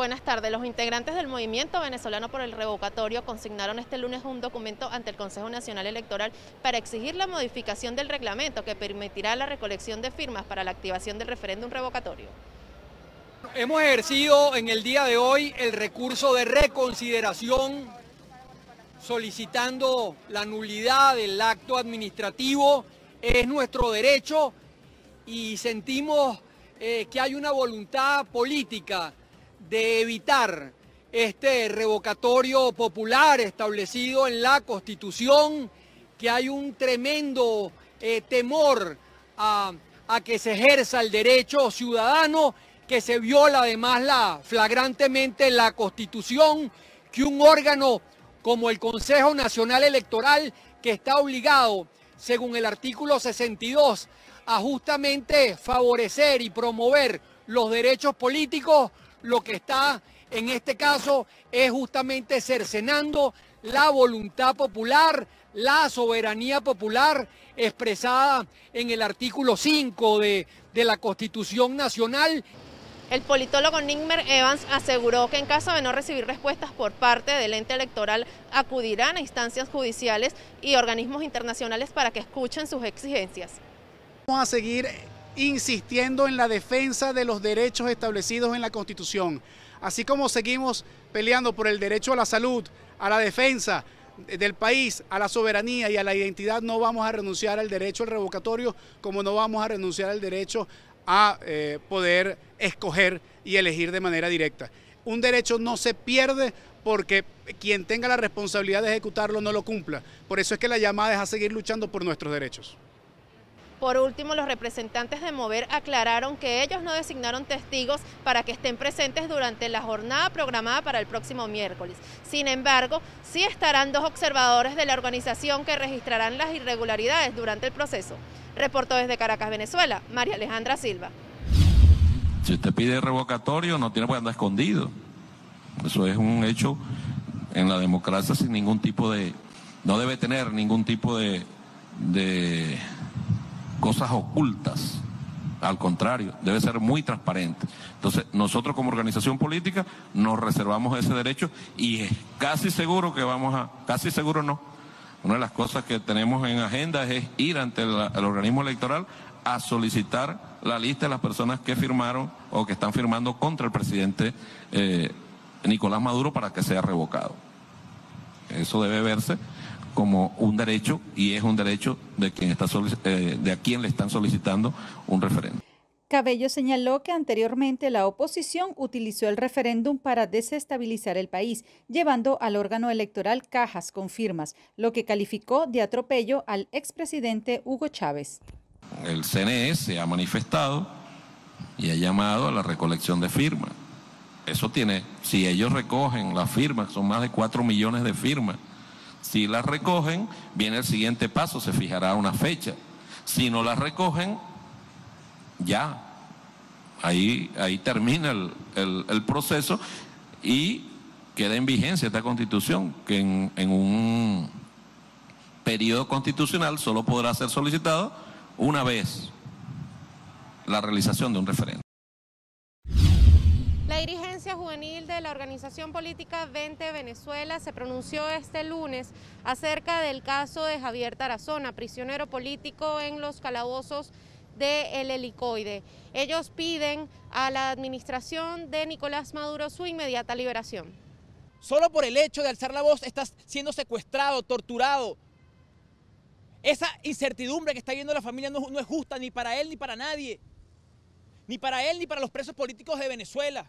Buenas tardes. Los integrantes del Movimiento Venezolano por el Revocatorio consignaron este lunes un documento ante el Consejo Nacional Electoral para exigir la modificación del reglamento que permitirá la recolección de firmas para la activación del referéndum revocatorio. Hemos ejercido en el día de hoy el recurso de reconsideración solicitando la nulidad del acto administrativo. Es nuestro derecho y sentimos eh, que hay una voluntad política de evitar este revocatorio popular establecido en la Constitución, que hay un tremendo eh, temor a, que se ejerza el derecho ciudadano, que se viola además la, flagrantemente la Constitución, que un órgano como el Consejo Nacional Electoral, que está obligado, según el artículo 62, a justamente favorecer y promover los derechos políticos, lo que está en este caso es justamente cercenando la voluntad popular, la soberanía popular expresada en el artículo 5 de, la Constitución Nacional. El politólogo Nigmer Evans aseguró que en caso de no recibir respuestas por parte del ente electoral, acudirán a instancias judiciales y organismos internacionales para que escuchen sus exigencias. Vamos a seguir insistiendo en la defensa de los derechos establecidos en la Constitución. Así como seguimos peleando por el derecho a la salud, a la defensa del país, a la soberanía y a la identidad, no vamos a renunciar al derecho al revocatorio, como no vamos a renunciar al derecho a eh, poder escoger y elegir de manera directa. Un derecho no se pierde porque quien tenga la responsabilidad de ejecutarlo no lo cumpla. Por eso es que la llamada es a seguir luchando por nuestros derechos. Por último, los representantes de Mover aclararon que ellos no designaron testigos para que estén presentes durante la jornada programada para el próximo miércoles. Sin embargo, sí estarán dos observadores de la organización que registrarán las irregularidades durante el proceso. Reportó desde Caracas, Venezuela, María Alejandra Silva. Si usted pide revocatorio, no tiene por andar escondido. Eso es un hecho en la democracia sin ningún tipo de... No debe tener ningún tipo de, de cosas ocultas. Al contrario, debe ser muy transparente. Entonces, nosotros como organización política nos reservamos ese derecho y es casi seguro que vamos a, casi seguro no. Una de las cosas que tenemos en agenda es ir ante el organismo electoral a solicitar la lista de las personas que firmaron o que están firmando contra el presidente eh, Nicolás Maduro para que sea revocado. Eso debe verse como un derecho y es un derecho de quien está eh, de a quien le están solicitando un referéndum. Cabello señaló que anteriormente la oposición utilizó el referéndum para desestabilizar el país, llevando al órgano electoral cajas con firmas, lo que calificó de atropello al expresidente Hugo Chávez. El CNE se ha manifestado y ha llamado a la recolección de firmas. Eso tiene, si ellos recogen las firmas, son más de cuatro millones de firmas, si las recogen, viene el siguiente paso, se fijará una fecha. Si no las recogen, ya, ahí, ahí termina el, proceso y queda en vigencia esta constitución, que en, en un periodo constitucional solo podrá ser solicitado una vez la realización de un referéndum. La dirigencia juvenil de la organización política 20 Venezuela se pronunció este lunes acerca del caso de Javier Tarazona, prisionero político en los calabozos del El helicoide. Ellos piden a la administración de Nicolás Maduro su inmediata liberación. Solo por el hecho de alzar la voz estás siendo secuestrado, torturado. Esa incertidumbre que está viendo la familia no es justa ni para él ni para nadie. Ni para él ni para los presos políticos de Venezuela.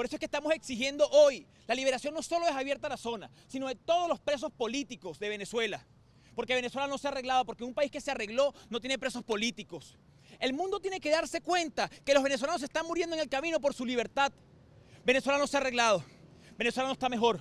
Por eso es que estamos exigiendo hoy la liberación no solo de Javier zona, sino de todos los presos políticos de Venezuela. Porque Venezuela no se ha arreglado, porque un país que se arregló no tiene presos políticos. El mundo tiene que darse cuenta que los venezolanos están muriendo en el camino por su libertad. Venezuela no se ha arreglado. Venezuela no está mejor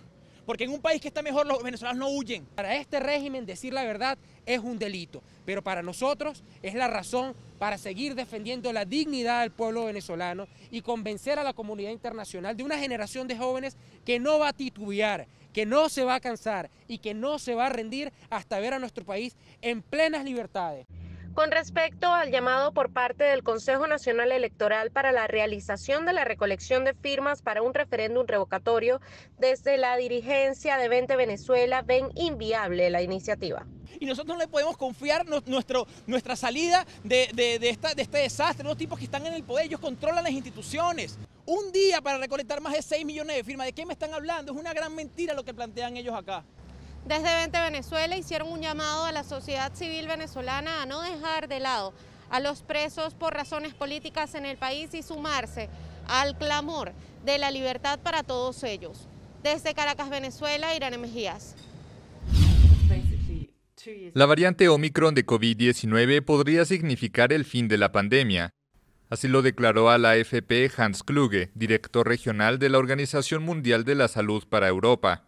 porque en un país que está mejor los venezolanos no huyen. Para este régimen decir la verdad es un delito, pero para nosotros es la razón para seguir defendiendo la dignidad del pueblo venezolano y convencer a la comunidad internacional de una generación de jóvenes que no va a titubear, que no se va a cansar y que no se va a rendir hasta ver a nuestro país en plenas libertades. Con respecto al llamado por parte del Consejo Nacional Electoral para la realización de la recolección de firmas para un referéndum revocatorio, desde la dirigencia de 20 Venezuela ven inviable la iniciativa. Y nosotros no le podemos confiar nuestro, nuestra salida de, de, de este desastre. Los tipos que están en el poder, ellos controlan las instituciones. Un día para recolectar más de 6 millones de firmas. ¿De qué me están hablando? Es una gran mentira lo que plantean ellos acá. Desde 20 Venezuela hicieron un llamado a la sociedad civil venezolana a no dejar de lado a los presos por razones políticas en el país y sumarse al clamor de la libertad para todos ellos. Desde Caracas, Venezuela, Irán Mejías. La variante Omicron de COVID-19 podría significar el fin de la pandemia. Así lo declaró a la AFP Hans Kluge, director regional de la Organización Mundial de la Salud para Europa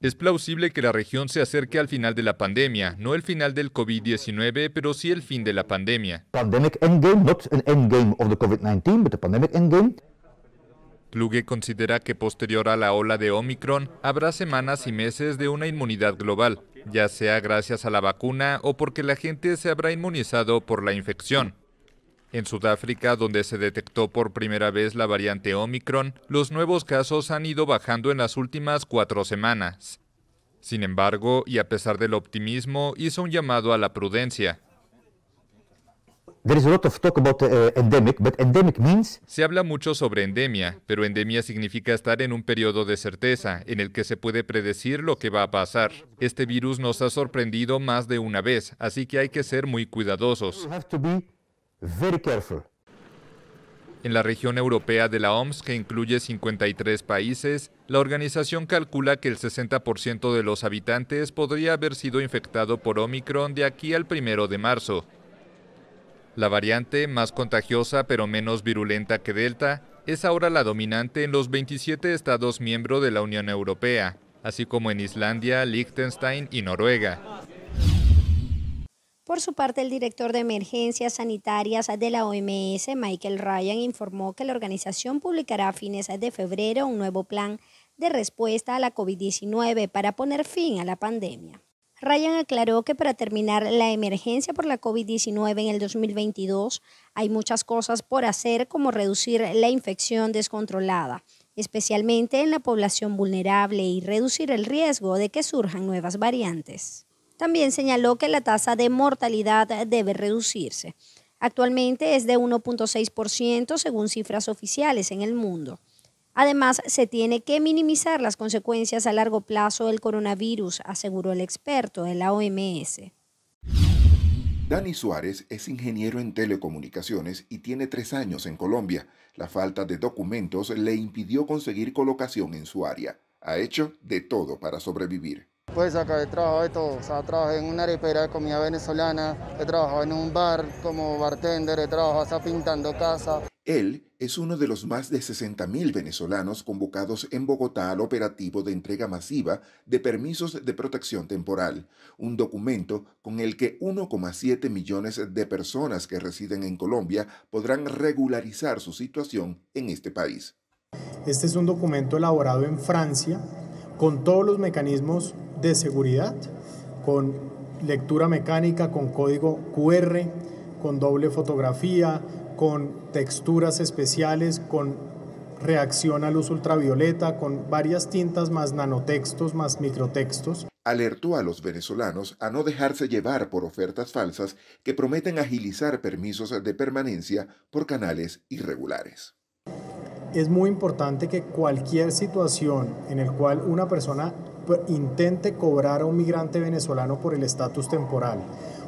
es plausible que la región se acerque al final de la pandemia, no el final del COVID-19, pero sí el fin de la pandemia. Kluge considera que posterior a la ola de Omicron habrá semanas y meses de una inmunidad global, ya sea gracias a la vacuna o porque la gente se habrá inmunizado por la infección. En Sudáfrica, donde se detectó por primera vez la variante Omicron, los nuevos casos han ido bajando en las últimas cuatro semanas. Sin embargo, y a pesar del optimismo, hizo un llamado a la prudencia. Se habla mucho sobre endemia, pero endemia significa estar en un periodo de certeza, en el que se puede predecir lo que va a pasar. Este virus nos ha sorprendido más de una vez, así que hay que ser muy cuidadosos very careful. En la región europea de la OMS, que incluye 53 países, la organización calcula que el 60% de los habitantes podría haber sido infectado por Omicron de aquí al 1 de marzo. La variante, más contagiosa pero menos virulenta que Delta, es ahora la dominante en los 27 estados miembros de la Unión Europea, así como en Islandia, Liechtenstein y Noruega. Por su parte, el director de Emergencias Sanitarias de la OMS, Michael Ryan, informó que la organización publicará a fines de febrero un nuevo plan de respuesta a la COVID-19 para poner fin a la pandemia. Ryan aclaró que para terminar la emergencia por la COVID-19 en el 2022 hay muchas cosas por hacer como reducir la infección descontrolada, especialmente en la población vulnerable y reducir el riesgo de que surjan nuevas variantes. También señaló que la tasa de mortalidad debe reducirse. Actualmente es de 1.6% según cifras oficiales en el mundo. Además, se tiene que minimizar las consecuencias a largo plazo del coronavirus, aseguró el experto de la OMS. Dani Suárez es ingeniero en telecomunicaciones y tiene tres años en Colombia. La falta de documentos le impidió conseguir colocación en su área. Ha hecho de todo para sobrevivir. Pues acá he trabajado de todo, trabajé en una arepera de comida venezolana, he trabajado en un bar como bartender, he trabajado hasta pintando casa. Él es uno de los más de 60.000 venezolanos convocados en Bogotá al operativo de entrega masiva de permisos de protección temporal, un documento con el que 1,7 millones de personas que residen en Colombia podrán regularizar su situación en este país. Este es un documento elaborado en Francia con todos los mecanismos de seguridad con lectura mecánica, con código QR, con doble fotografía, con texturas especiales, con reacción a luz ultravioleta, con varias tintas más nanotextos, más microtextos. Alertó a los venezolanos a no dejarse llevar por ofertas falsas que prometen agilizar permisos de permanencia por canales irregulares. Es muy importante que cualquier situación en la cual una persona intente cobrar a un migrante venezolano por el estatus temporal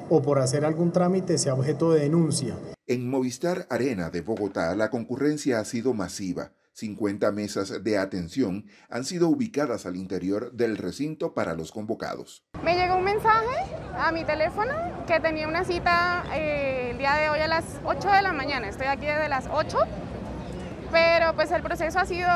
o por hacer algún trámite sea objeto de denuncia. En Movistar Arena de Bogotá, la concurrencia ha sido masiva. 50 mesas de atención han sido ubicadas al interior del recinto para los convocados. Me llegó un mensaje a mi teléfono que tenía una cita eh, el día de hoy a las 8 de la mañana. Estoy aquí desde las 8, pero pues el proceso ha sido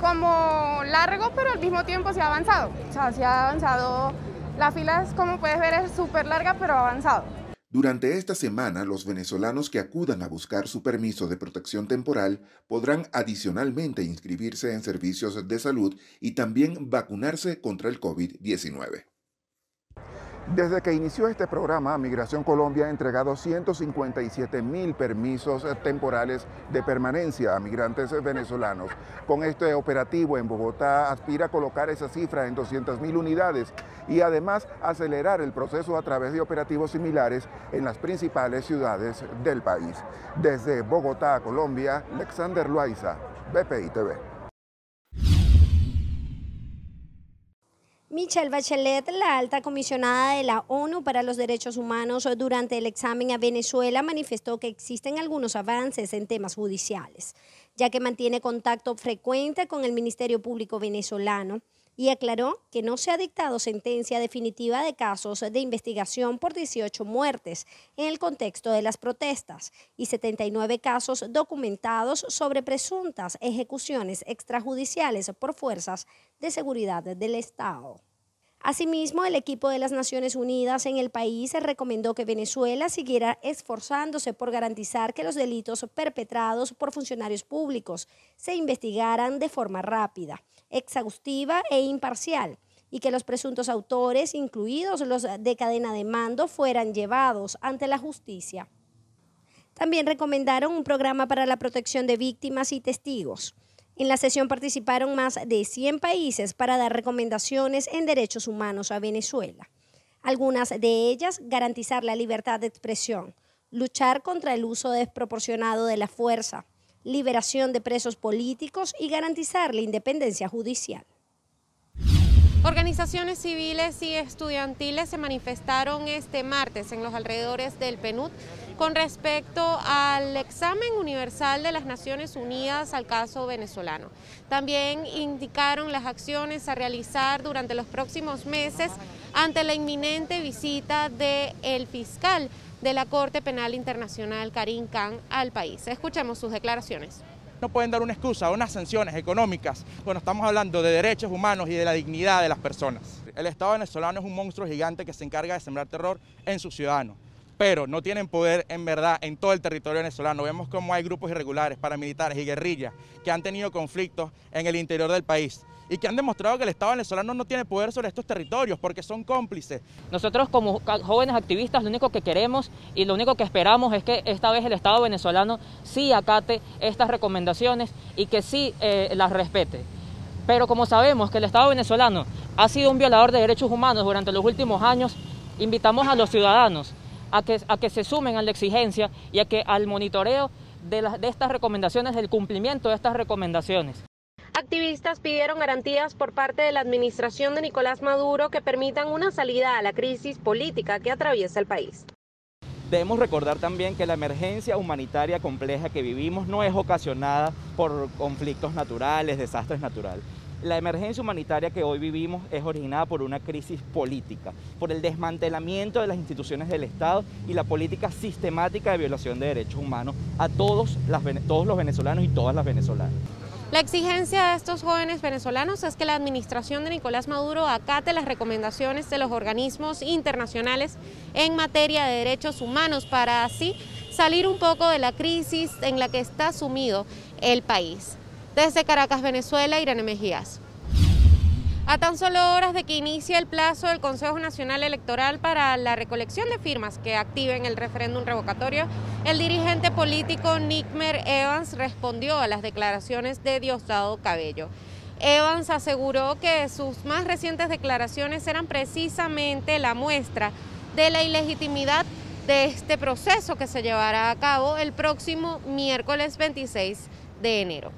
como largo, pero al mismo tiempo se ha avanzado. O sea, se ha avanzado. La fila, como puedes ver, es súper larga, pero ha avanzado. Durante esta semana, los venezolanos que acudan a buscar su permiso de protección temporal podrán adicionalmente inscribirse en servicios de salud y también vacunarse contra el COVID-19. Desde que inició este programa, Migración Colombia ha entregado 157 mil permisos temporales de permanencia a migrantes venezolanos. Con este operativo en Bogotá aspira a colocar esa cifra en 200 mil unidades y además acelerar el proceso a través de operativos similares en las principales ciudades del país. Desde Bogotá, Colombia, Alexander Loaiza, BPI TV. Michelle Bachelet, la alta comisionada de la ONU para los Derechos Humanos, eh, durante el examen a Venezuela manifestó que existen algunos avances en temas judiciales ya que mantiene contacto frecuente con el Ministerio Público venezolano y aclaró que no se ha dictado sentencia definitiva de casos de investigación por 18 muertes en el contexto de las protestas y 79 casos documentados sobre presuntas ejecuciones extrajudiciales por fuerzas de seguridad del Estado. Asimismo, el equipo de las Naciones Unidas en el país recomendó que Venezuela siguiera esforzándose por garantizar que los delitos perpetrados por funcionarios públicos se investigaran de forma rápida, exhaustiva e imparcial y que los presuntos autores, incluidos los de cadena de mando, fueran llevados ante la justicia. También recomendaron un programa para la protección de víctimas y testigos. En la sesión participaron más de 100 países para dar recomendaciones en derechos humanos a Venezuela. Algunas de ellas, garantizar la libertad de expresión, luchar contra el uso desproporcionado de la fuerza, liberación de presos políticos y garantizar la independencia judicial. Organizaciones civiles y estudiantiles se manifestaron este martes en los alrededores del PNUD con respecto al examen universal de las Naciones Unidas al caso venezolano, también indicaron las acciones a realizar durante los próximos meses ante la inminente visita del fiscal de la Corte Penal Internacional, Karim Khan, al país. Escuchemos sus declaraciones no pueden dar una excusa, unas sanciones económicas, Bueno, estamos hablando de derechos humanos y de la dignidad de las personas. El Estado venezolano es un monstruo gigante que se encarga de sembrar terror en sus ciudadanos pero no tienen poder en verdad en todo el territorio venezolano. Vemos cómo hay grupos irregulares, paramilitares y guerrillas que han tenido conflictos en el interior del país y que han demostrado que el Estado venezolano no tiene poder sobre estos territorios porque son cómplices. Nosotros como jóvenes activistas lo único que queremos y lo único que esperamos es que esta vez el Estado venezolano sí acate estas recomendaciones y que sí eh, las respete. Pero como sabemos que el Estado venezolano ha sido un violador de derechos humanos durante los últimos años, invitamos a los ciudadanos a que, se sumen a la exigencia y a que al monitoreo de, de estas recomendaciones, del cumplimiento de estas recomendaciones. Activistas pidieron garantías por parte de la administración de Nicolás Maduro que permitan una salida a la crisis política que atraviesa el país. Debemos recordar también que la emergencia humanitaria compleja que vivimos no es ocasionada por conflictos naturales, desastres naturales, la emergencia humanitaria que hoy vivimos es originada por una crisis política, por el desmantelamiento de las instituciones del Estado y la política sistemática de violación de derechos humanos a todos, los venezolanos y todas las venezolanas. La exigencia de estos jóvenes venezolanos es que la administración de Nicolás Maduro acate las recomendaciones de los organismos internacionales en materia de derechos humanos para así salir un poco de la crisis en la que está sumido el país. Desde Caracas, Venezuela, Irene Mejías. A tan solo horas de que inicie el plazo del Consejo Nacional Electoral para la recolección de firmas que activen el referéndum revocatorio, el dirigente político Nickmer Evans respondió a las declaraciones de Diosdado Cabello. Evans aseguró que sus más recientes declaraciones eran precisamente la muestra de la ilegitimidad de este proceso que se llevará a cabo el próximo miércoles 26 de enero.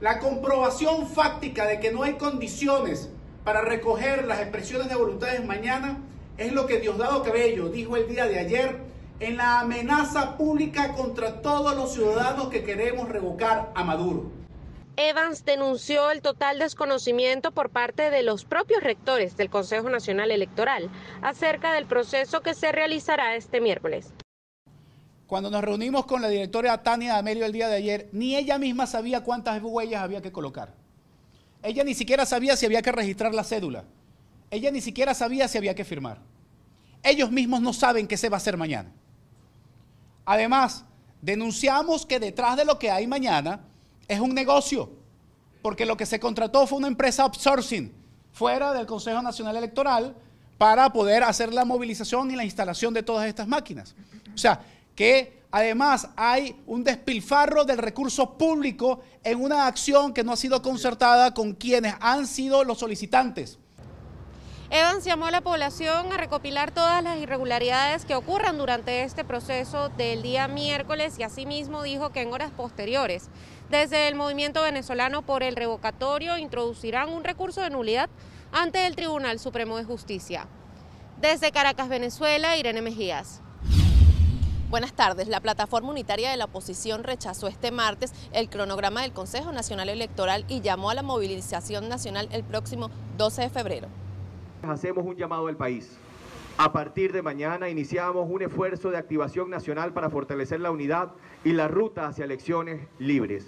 La comprobación fáctica de que no hay condiciones para recoger las expresiones de voluntades mañana es lo que Diosdado Cabello dijo el día de ayer en la amenaza pública contra todos los ciudadanos que queremos revocar a Maduro. Evans denunció el total desconocimiento por parte de los propios rectores del Consejo Nacional Electoral acerca del proceso que se realizará este miércoles. Cuando nos reunimos con la directora Tania Amelio el día de ayer, ni ella misma sabía cuántas huellas había que colocar. Ella ni siquiera sabía si había que registrar la cédula. Ella ni siquiera sabía si había que firmar. Ellos mismos no saben qué se va a hacer mañana. Además, denunciamos que detrás de lo que hay mañana es un negocio, porque lo que se contrató fue una empresa outsourcing fuera del Consejo Nacional Electoral para poder hacer la movilización y la instalación de todas estas máquinas. O sea, que además hay un despilfarro del recurso público en una acción que no ha sido concertada con quienes han sido los solicitantes. Evans llamó a la población a recopilar todas las irregularidades que ocurran durante este proceso del día miércoles y asimismo dijo que en horas posteriores, desde el movimiento venezolano por el revocatorio, introducirán un recurso de nulidad ante el Tribunal Supremo de Justicia. Desde Caracas, Venezuela, Irene Mejías. Buenas tardes. La plataforma unitaria de la oposición rechazó este martes el cronograma del Consejo Nacional Electoral y llamó a la movilización nacional el próximo 12 de febrero. Hacemos un llamado al país. A partir de mañana iniciamos un esfuerzo de activación nacional para fortalecer la unidad y la ruta hacia elecciones libres.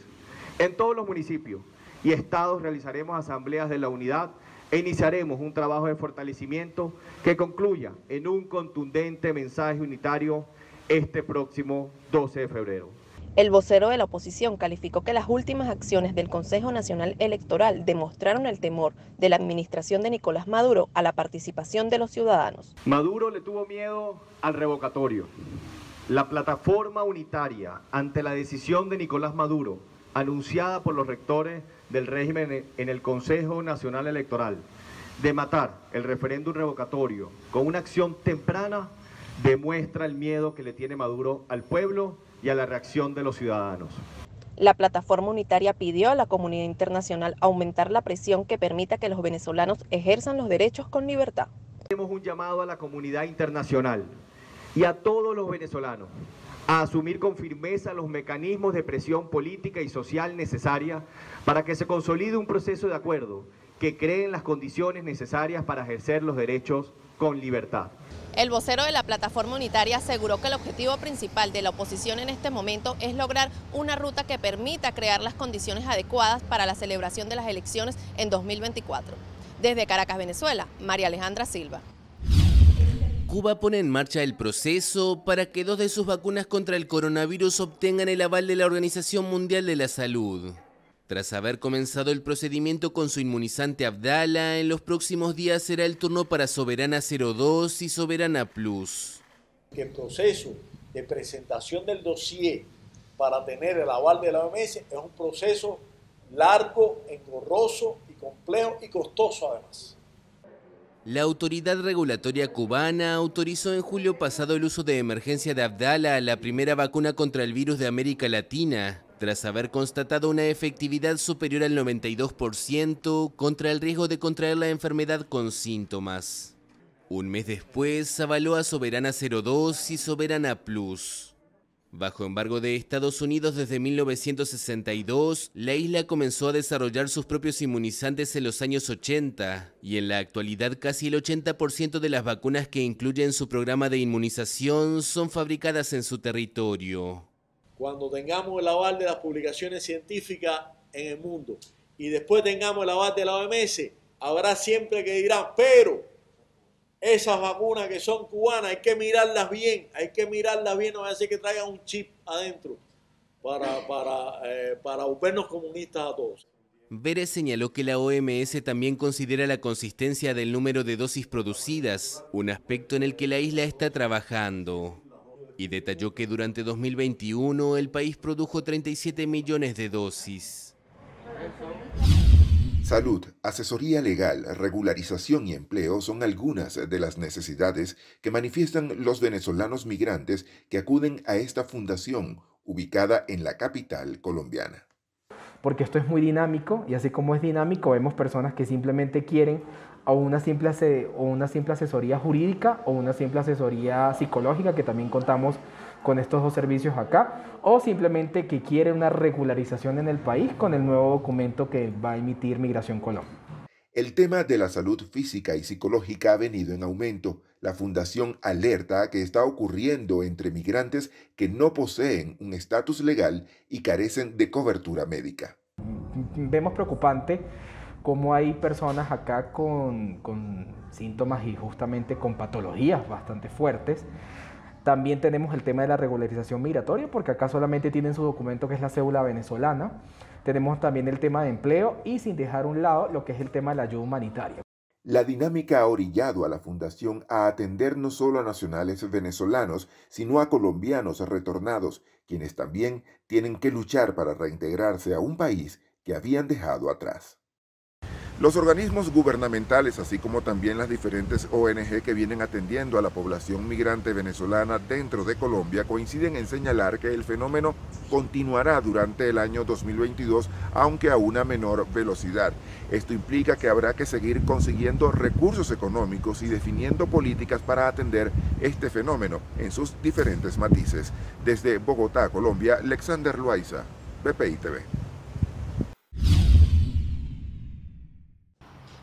En todos los municipios y estados realizaremos asambleas de la unidad e iniciaremos un trabajo de fortalecimiento que concluya en un contundente mensaje unitario este próximo 12 de febrero. El vocero de la oposición calificó que las últimas acciones del Consejo Nacional Electoral demostraron el temor de la administración de Nicolás Maduro a la participación de los ciudadanos. Maduro le tuvo miedo al revocatorio. La plataforma unitaria ante la decisión de Nicolás Maduro, anunciada por los rectores del régimen en el Consejo Nacional Electoral, de matar el referéndum revocatorio con una acción temprana demuestra el miedo que le tiene Maduro al pueblo y a la reacción de los ciudadanos. La plataforma unitaria pidió a la comunidad internacional aumentar la presión que permita que los venezolanos ejerzan los derechos con libertad. Hacemos un llamado a la comunidad internacional y a todos los venezolanos a asumir con firmeza los mecanismos de presión política y social necesaria para que se consolide un proceso de acuerdo que cree en las condiciones necesarias para ejercer los derechos con libertad. El vocero de la plataforma unitaria aseguró que el objetivo principal de la oposición en este momento es lograr una ruta que permita crear las condiciones adecuadas para la celebración de las elecciones en 2024. Desde Caracas, Venezuela, María Alejandra Silva. Cuba pone en marcha el proceso para que dos de sus vacunas contra el coronavirus obtengan el aval de la Organización Mundial de la Salud. Tras haber comenzado el procedimiento con su inmunizante Abdala, en los próximos días será el turno para Soberana 02 y Soberana Plus. el proceso de presentación del dossier para tener el aval de la OMS es un proceso largo, engorroso y complejo y costoso además. La autoridad regulatoria cubana autorizó en julio pasado el uso de emergencia de Abdala, la primera vacuna contra el virus de América Latina tras haber constatado una efectividad superior al 92% contra el riesgo de contraer la enfermedad con síntomas. Un mes después, avaló a Soberana 02 y Soberana Plus. Bajo embargo de Estados Unidos desde 1962, la isla comenzó a desarrollar sus propios inmunizantes en los años 80 y en la actualidad casi el 80% de las vacunas que incluyen su programa de inmunización son fabricadas en su territorio cuando tengamos el aval de las publicaciones científicas en el mundo y después tengamos el aval de la OMS, habrá siempre que dirán, pero esas vacunas que son cubanas hay que mirarlas bien, hay que mirarlas bien, no va a ser que traigan un chip adentro para, para, eh, volvernos comunistas a todos. Vélez señaló que la OMS también considera la consistencia del número de dosis producidas, un aspecto en el que la isla está trabajando y detalló que durante 2021 el país produjo 37 millones de dosis. Salud, asesoría legal, regularización y empleo son algunas de las necesidades que manifiestan los venezolanos migrantes que acuden a esta fundación ubicada en la capital colombiana. Porque esto es muy dinámico y así como es dinámico vemos personas que simplemente quieren o una simple, o una simple asesoría jurídica o una simple asesoría psicológica, que también contamos con estos dos servicios acá, o simplemente que quiere una regularización en el país con el nuevo documento que va a emitir Migración Colombia. El tema de la salud física y psicológica ha venido en aumento. La Fundación alerta que está ocurriendo entre migrantes que no poseen un estatus legal y carecen de cobertura médica. Vemos preocupante cómo hay personas acá con, con síntomas y justamente con patologías bastante fuertes. También tenemos el tema de la regularización migratoria, porque acá solamente tienen su documento que es la cédula venezolana. Tenemos también el tema de empleo y sin dejar a un lado lo que es el tema de la ayuda humanitaria. La dinámica ha orillado a la Fundación a atender no solo a nacionales venezolanos, sino a colombianos retornados, quienes también tienen que luchar para reintegrarse a un país que habían dejado atrás. Los organismos gubernamentales, así como también las diferentes ONG que vienen atendiendo a la población migrante venezolana dentro de Colombia, coinciden en señalar que el fenómeno continuará durante el año 2022, aunque a una menor velocidad. Esto implica que habrá que seguir consiguiendo recursos económicos y definiendo políticas para atender este fenómeno en sus diferentes matices. Desde Bogotá, Colombia, Alexander Loaiza, BPI TV.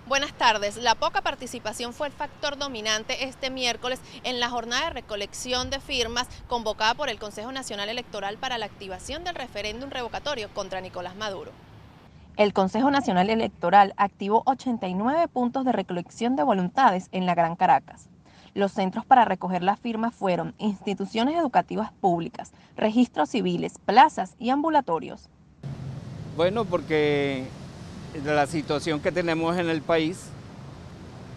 Buenas tardes. La poca participación fue el factor dominante este miércoles en la jornada de recolección de firmas convocada por el Consejo Nacional Electoral para la activación del referéndum revocatorio contra Nicolás Maduro. El Consejo Nacional Electoral activó 89 puntos de recolección de voluntades en la Gran Caracas. Los centros para recoger las firmas fueron instituciones educativas públicas, registros civiles, plazas y ambulatorios. Bueno, porque la situación que tenemos en el país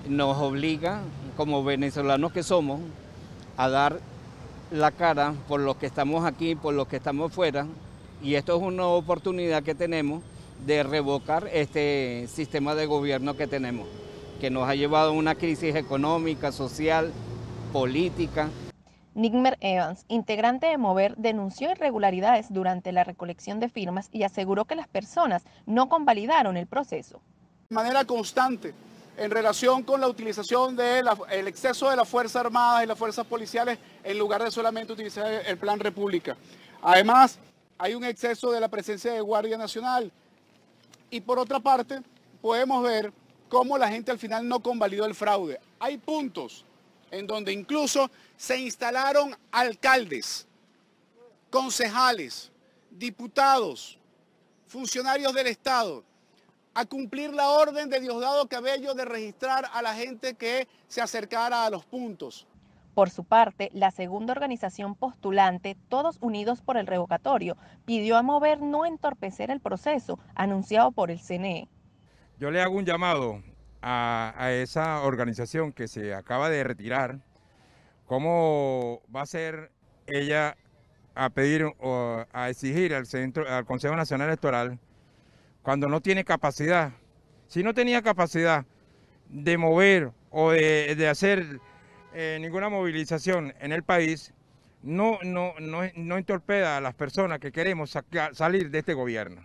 nos obliga, como venezolanos que somos, a dar la cara por los que estamos aquí, por los que estamos fuera, y esto es una oportunidad que tenemos de revocar este sistema de gobierno que tenemos, que nos ha llevado a una crisis económica, social, política, Nigmer Evans, integrante de Mover, denunció irregularidades durante la recolección de firmas y aseguró que las personas no convalidaron el proceso. De manera constante, en relación con la utilización del exceso de las Fuerzas Armadas y las Fuerzas Policiales en lugar de solamente utilizar el Plan República. Además, hay un exceso de la presencia de Guardia Nacional. Y por otra parte, podemos ver cómo la gente al final no convalidó el fraude. Hay puntos en donde incluso se instalaron alcaldes, concejales, diputados, funcionarios del Estado, a cumplir la orden de Diosdado Cabello de registrar a la gente que se acercara a los puntos. Por su parte, la segunda organización postulante, Todos Unidos por el Revocatorio, pidió a Mover no entorpecer el proceso anunciado por el CNE. Yo le hago un llamado a, esa organización que se acaba de retirar, ¿cómo va a ser ella a pedir o a exigir al centro, al Consejo Nacional Electoral, cuando no tiene capacidad, si no tenía capacidad de mover o de, hacer eh, ninguna movilización en el país, no, no, no, no entorpeda a las personas que queremos salir de este gobierno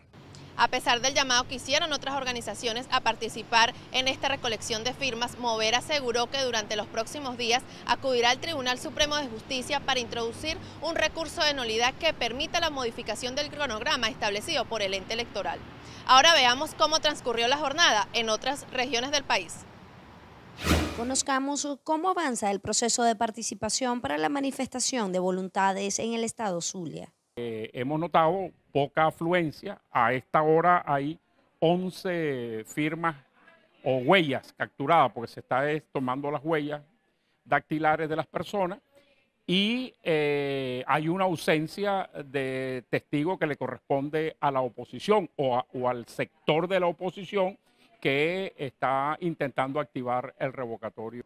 a pesar del llamado que hicieron otras organizaciones a participar en esta recolección de firmas, Mover aseguró que durante los próximos días acudirá al Tribunal Supremo de Justicia para introducir un recurso de nulidad que permita la modificación del cronograma establecido por el ente electoral. Ahora veamos cómo transcurrió la jornada en otras regiones del país. Conozcamos cómo avanza el proceso de participación para la manifestación de voluntades en el estado Zulia. Eh, hemos notado poca afluencia. A esta hora hay 11 firmas o huellas capturadas, porque se está tomando las huellas dactilares de las personas. Y eh, hay una ausencia de testigo que le corresponde a la oposición o al sector de la oposición que está intentando activar el revocatorio.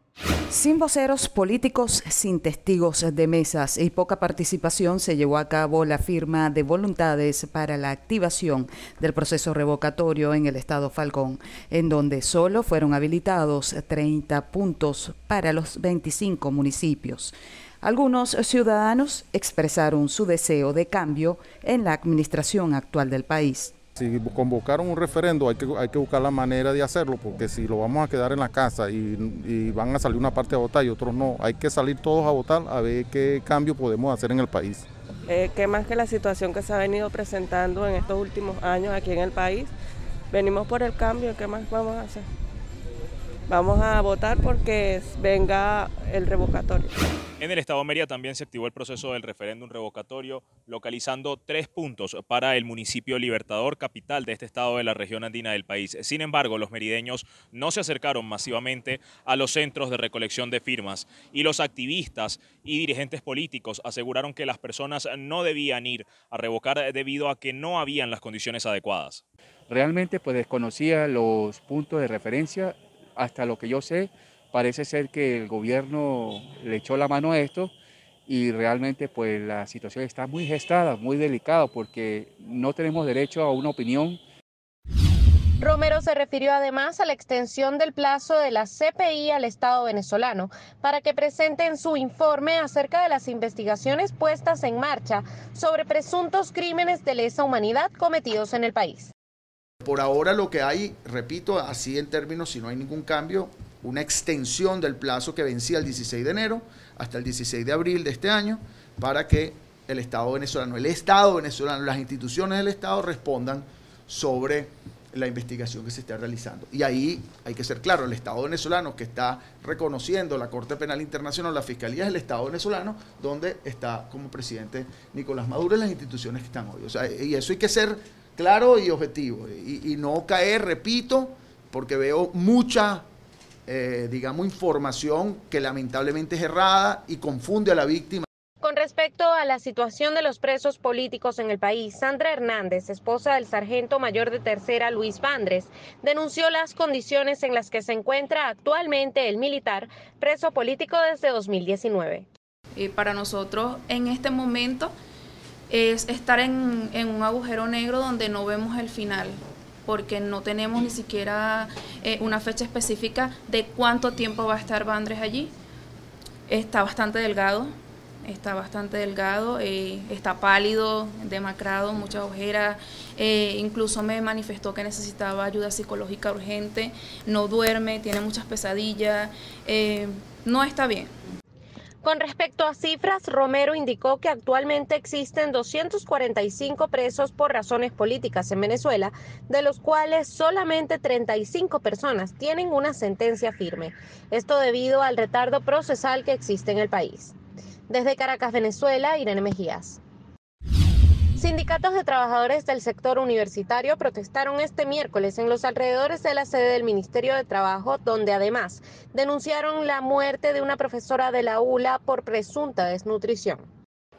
Sin voceros políticos, sin testigos de mesas y poca participación, se llevó a cabo la firma de voluntades para la activación del proceso revocatorio en el Estado Falcón, en donde solo fueron habilitados 30 puntos para los 25 municipios. Algunos ciudadanos expresaron su deseo de cambio en la administración actual del país. Si convocaron un referendo hay que, hay que buscar la manera de hacerlo, porque si lo vamos a quedar en la casa y, van a salir una parte a votar y otros no, hay que salir todos a votar a ver qué cambio podemos hacer en el país. Eh, ¿Qué más que la situación que se ha venido presentando en estos últimos años aquí en el país, venimos por el cambio, ¿qué más vamos a hacer? Vamos a votar porque venga el revocatorio. En el Estado de Mérida también se activó el proceso del referéndum revocatorio, localizando tres puntos para el municipio Libertador, capital de este estado de la región andina del país. Sin embargo, los merideños no se acercaron masivamente a los centros de recolección de firmas y los activistas y dirigentes políticos aseguraron que las personas no debían ir a revocar debido a que no habían las condiciones adecuadas. Realmente pues desconocía los puntos de referencia hasta lo que yo sé, parece ser que el gobierno le echó la mano a esto y realmente pues la situación está muy gestada, muy delicada porque no tenemos derecho a una opinión. Romero se refirió además a la extensión del plazo de la CPI al Estado venezolano para que presenten su informe acerca de las investigaciones puestas en marcha sobre presuntos crímenes de lesa humanidad cometidos en el país. Por ahora lo que hay, repito, así en términos, si no hay ningún cambio, una extensión del plazo que vencía el 16 de enero hasta el 16 de abril de este año para que el Estado venezolano, el Estado venezolano, las instituciones del Estado respondan sobre la investigación que se está realizando. Y ahí hay que ser claro, el Estado venezolano que está reconociendo la Corte Penal Internacional, la Fiscalía es el Estado venezolano, donde está como presidente Nicolás Maduro y las instituciones que están hoy. O sea, y eso hay que ser claro y objetivo. Y, no caer, repito, porque veo mucha, eh, digamos, información que lamentablemente es errada y confunde a la víctima. Con respecto a la situación de los presos políticos en el país, Sandra Hernández, esposa del sargento mayor de tercera Luis Vandres, denunció las condiciones en las que se encuentra actualmente el militar preso político desde 2019. Y eh, para nosotros, en este momento, es estar en, un agujero negro donde no vemos el final porque no tenemos ni siquiera eh, una fecha específica de cuánto tiempo va a estar Bandres allí. Está bastante delgado, está bastante delgado, eh, está pálido, demacrado, muchas ojeras. Eh, incluso me manifestó que necesitaba ayuda psicológica urgente, no duerme, tiene muchas pesadillas, no está bien. Con respecto a cifras, Romero indicó que actualmente existen 245 presos por razones políticas en Venezuela, de los cuales solamente 35 personas tienen una sentencia firme. Esto debido al retardo procesal que existe en el país. Desde Caracas, Venezuela, Irene Mejías. Sindicatos de trabajadores del sector universitario protestaron este miércoles en los alrededores de la sede del Ministerio de Trabajo, donde además denunciaron la muerte de una profesora de la ULA por presunta desnutrición.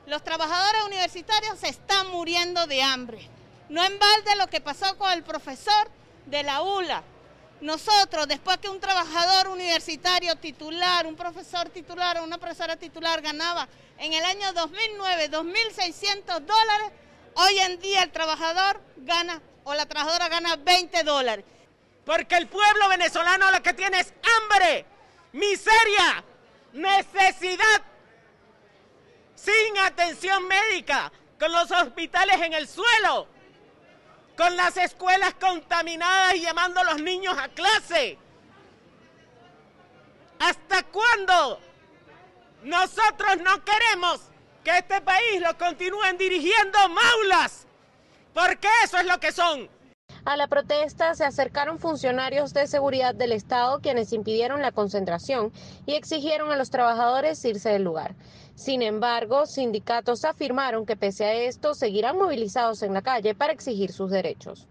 Los trabajadores universitarios se están muriendo de hambre. No en balde lo que pasó con el profesor de la ULA. Nosotros, después que un trabajador universitario titular, un profesor titular o una profesora titular ganaba en el año 2009 2.600 dólares, Hoy en día el trabajador gana o la trabajadora gana 20 dólares. Porque el pueblo venezolano lo que tiene es hambre, miseria, necesidad, sin atención médica, con los hospitales en el suelo, con las escuelas contaminadas y llamando a los niños a clase. ¿Hasta cuándo? Nosotros no queremos este país lo continúen dirigiendo maulas, porque eso es lo que son. A la protesta se acercaron funcionarios de seguridad del Estado quienes impidieron la concentración y exigieron a los trabajadores irse del lugar. Sin embargo, sindicatos afirmaron que pese a esto seguirán movilizados en la calle para exigir sus derechos.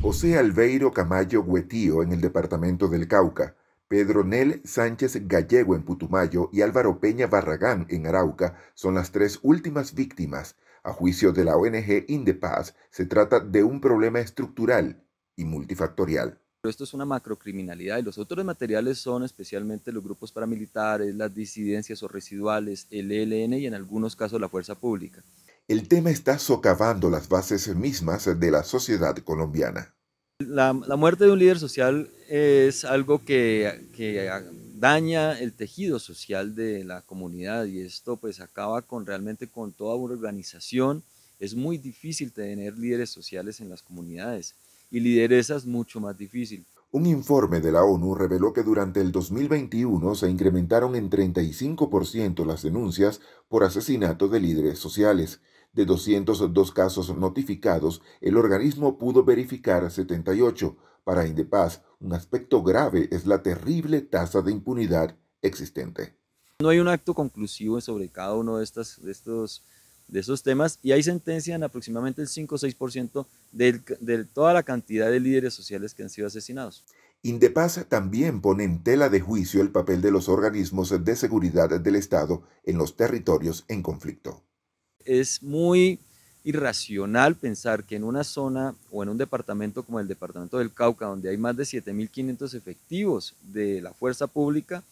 José Albeiro Camayo Huetío en el departamento del Cauca Pedro Nel Sánchez Gallego en Putumayo y Álvaro Peña Barragán en Arauca son las tres últimas víctimas. A juicio de la ONG Indepaz, se trata de un problema estructural y multifactorial. esto es una macrocriminalidad y los autores materiales son especialmente los grupos paramilitares, las disidencias o residuales, el ELN y en algunos casos la fuerza pública. El tema está socavando las bases mismas de la sociedad colombiana. La, muerte de un líder social es algo que, daña el tejido social de la comunidad y esto pues acaba con realmente con toda una organización. Es muy difícil tener líderes sociales en las comunidades y lideresas mucho más difícil. Un informe de la ONU reveló que durante el 2021 se incrementaron en 35% las denuncias por asesinato de líderes sociales. De 202 casos notificados, el organismo pudo verificar 78. Para Indepaz, un aspecto grave es la terrible tasa de impunidad existente. No hay un acto conclusivo sobre cada uno de, estos temas y hay sentencia en aproximadamente el 5 o 6% de toda la cantidad de líderes sociales que han sido asesinados. Indepaz también pone en tela de juicio el papel de los organismos de seguridad del Estado en los territorios en conflicto es muy irracional pensar que en una zona o en un departamento como el departamento del Cauca, donde hay más de 7.500 efectivos de la fuerza pública,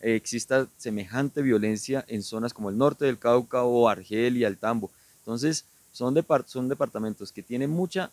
exista semejante violencia en zonas como el norte del Cauca o Argel y Altambo. Entonces, son, son departamentos que tienen mucha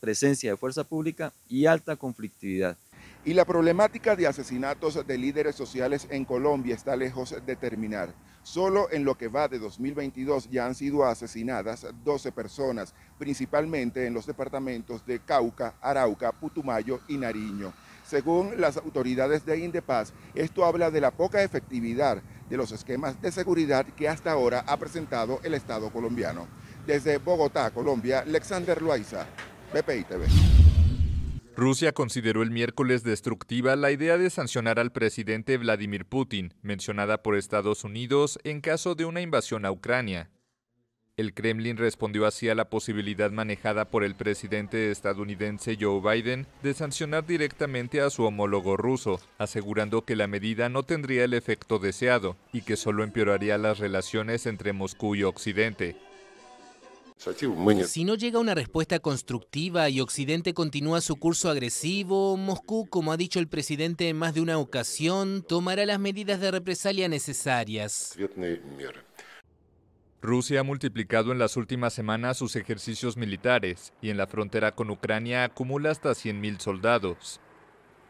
presencia de fuerza pública y alta conflictividad. Y la problemática de asesinatos de líderes sociales en Colombia está lejos de terminar. Solo en lo que va de 2022 ya han sido asesinadas 12 personas, principalmente en los departamentos de Cauca, Arauca, Putumayo y Nariño. Según las autoridades de Indepaz, esto habla de la poca efectividad de los esquemas de seguridad que hasta ahora ha presentado el Estado colombiano. Desde Bogotá, Colombia, Alexander Loaiza, BPI TV. Rusia consideró el miércoles destructiva la idea de sancionar al presidente Vladimir Putin, mencionada por Estados Unidos en caso de una invasión a Ucrania. El Kremlin respondió así a la posibilidad manejada por el presidente estadounidense Joe Biden de sancionar directamente a su homólogo ruso, asegurando que la medida no tendría el efecto deseado y que solo empeoraría las relaciones entre Moscú y Occidente. Si no llega una respuesta constructiva y Occidente continúa su curso agresivo, Moscú, como ha dicho el presidente en más de una ocasión, tomará las medidas de represalia necesarias. Rusia ha multiplicado en las últimas semanas sus ejercicios militares y en la frontera con Ucrania acumula hasta 100.000 soldados.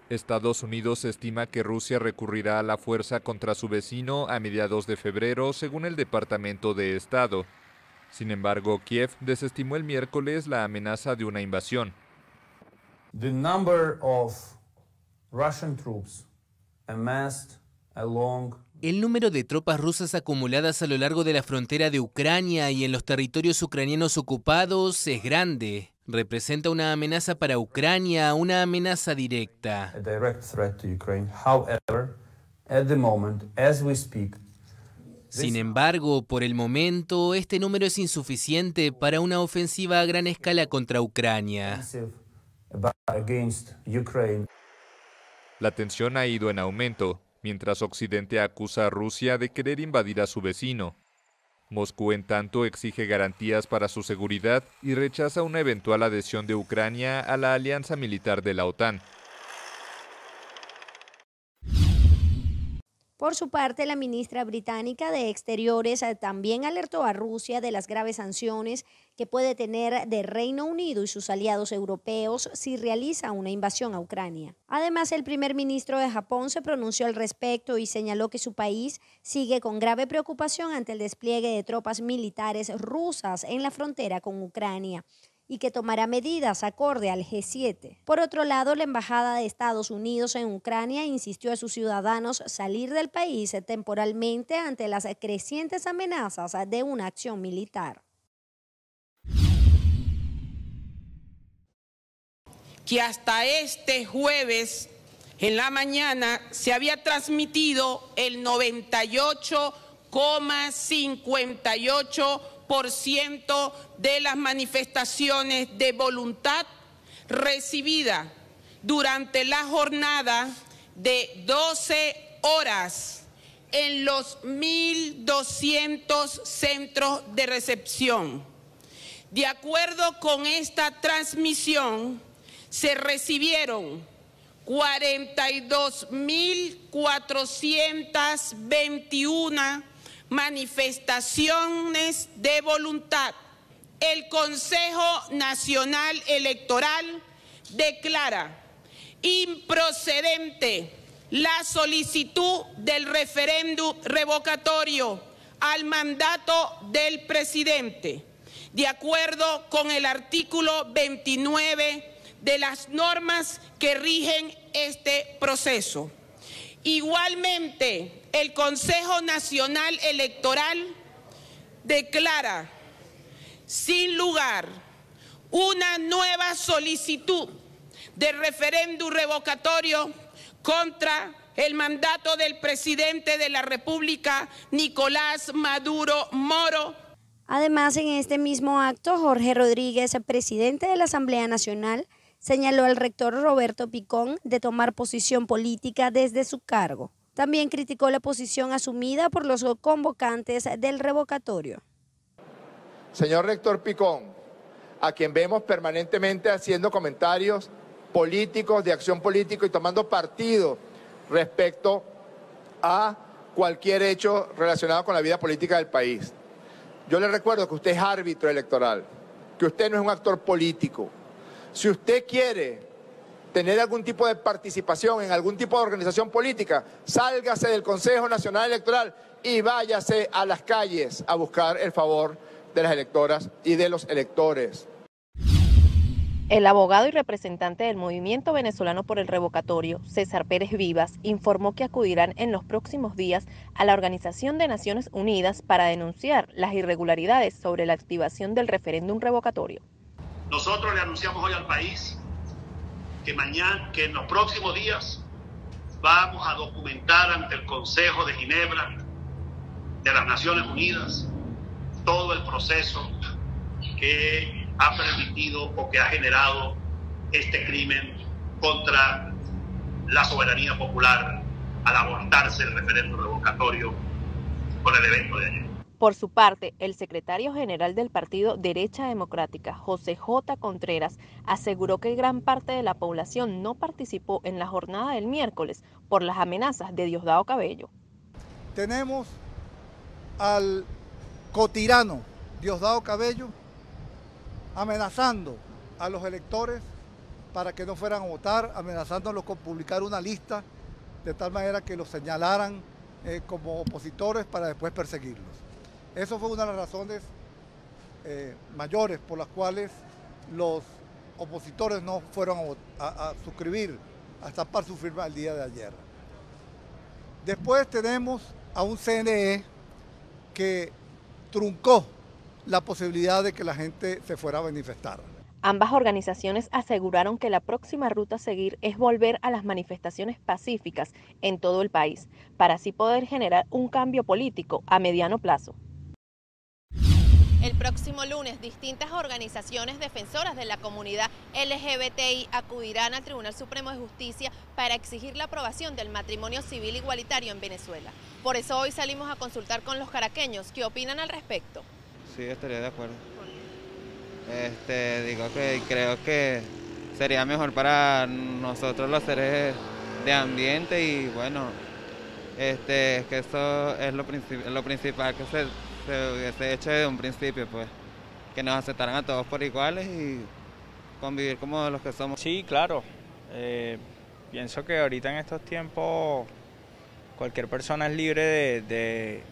Estados Unidos estima que Rusia recurrirá a la fuerza contra su vecino a mediados de febrero, según el Departamento de Estado. Sin embargo, Kiev desestimó el miércoles la amenaza de una invasión. el número de tropas rusas acumuladas a lo largo de la frontera de Ucrania y en los territorios ucranianos ocupados es grande. Representa una amenaza para Ucrania, una amenaza directa. Sin embargo, por el momento, este número es insuficiente para una ofensiva a gran escala contra Ucrania. La tensión ha ido en aumento, mientras Occidente acusa a Rusia de querer invadir a su vecino. Moscú, en tanto, exige garantías para su seguridad y rechaza una eventual adhesión de Ucrania a la alianza militar de la OTAN. Por su parte, la ministra británica de Exteriores eh, también alertó a Rusia de las graves sanciones que puede tener de Reino Unido y sus aliados europeos si realiza una invasión a Ucrania. Además, el primer ministro de Japón se pronunció al respecto y señaló que su país sigue con grave preocupación ante el despliegue de tropas militares rusas en la frontera con Ucrania y que tomará medidas acorde al G7. Por otro lado, la Embajada de Estados Unidos en Ucrania insistió a sus ciudadanos salir del país temporalmente ante las crecientes amenazas de una acción militar. Que hasta este jueves en la mañana se había transmitido el 98,58% ciento de las manifestaciones de voluntad recibida durante la jornada de 12 horas en los 1.200 centros de recepción. De acuerdo con esta transmisión, se recibieron 42.421 manifestaciones de voluntad, el Consejo Nacional Electoral declara improcedente la solicitud del referéndum revocatorio al mandato del presidente, de acuerdo con el artículo 29 de las normas que rigen este proceso. Igualmente, el Consejo Nacional Electoral declara sin lugar una nueva solicitud de referéndum revocatorio contra el mandato del presidente de la República, Nicolás Maduro Moro. Además, en este mismo acto, Jorge Rodríguez, presidente de la Asamblea Nacional, señaló al rector Roberto Picón de tomar posición política desde su cargo. También criticó la posición asumida por los convocantes del revocatorio. Señor rector Picón, a quien vemos permanentemente haciendo comentarios políticos, de acción política y tomando partido respecto a cualquier hecho relacionado con la vida política del país. Yo le recuerdo que usted es árbitro electoral, que usted no es un actor político, si usted quiere tener algún tipo de participación en algún tipo de organización política, sálgase del Consejo Nacional Electoral y váyase a las calles a buscar el favor de las electoras y de los electores. El abogado y representante del Movimiento Venezolano por el Revocatorio, César Pérez Vivas, informó que acudirán en los próximos días a la Organización de Naciones Unidas para denunciar las irregularidades sobre la activación del referéndum revocatorio. Nosotros le anunciamos hoy al país que mañana, que en los próximos días vamos a documentar ante el Consejo de Ginebra de las Naciones Unidas todo el proceso que ha permitido o que ha generado este crimen contra la soberanía popular al abortarse el referéndum revocatorio por el evento de ayer. Por su parte, el secretario general del partido Derecha Democrática, José J. Contreras, aseguró que gran parte de la población no participó en la jornada del miércoles por las amenazas de Diosdado Cabello. Tenemos al cotirano Diosdado Cabello amenazando a los electores para que no fueran a votar, amenazándolos con publicar una lista de tal manera que los señalaran eh, como opositores para después perseguirlos. Eso fue una de las razones eh, mayores por las cuales los opositores no fueron a, suscribir, a tapar su firma el día de ayer. Después tenemos a un CNE que truncó la posibilidad de que la gente se fuera a manifestar. Ambas organizaciones aseguraron que la próxima ruta a seguir es volver a las manifestaciones pacíficas en todo el país, para así poder generar un cambio político a mediano plazo. El próximo lunes, distintas organizaciones defensoras de la comunidad LGBTI acudirán al Tribunal Supremo de Justicia para exigir la aprobación del matrimonio civil igualitario en Venezuela. Por eso hoy salimos a consultar con los caraqueños. ¿Qué opinan al respecto? Sí, estaría de acuerdo. Este, digo que creo que sería mejor para nosotros los seres de ambiente y bueno, este, que eso es lo, lo principal que se se este hecho desde un principio, pues, que nos aceptaran a todos por iguales y convivir como los que somos. Sí, claro. Eh, pienso que ahorita en estos tiempos cualquier persona es libre de,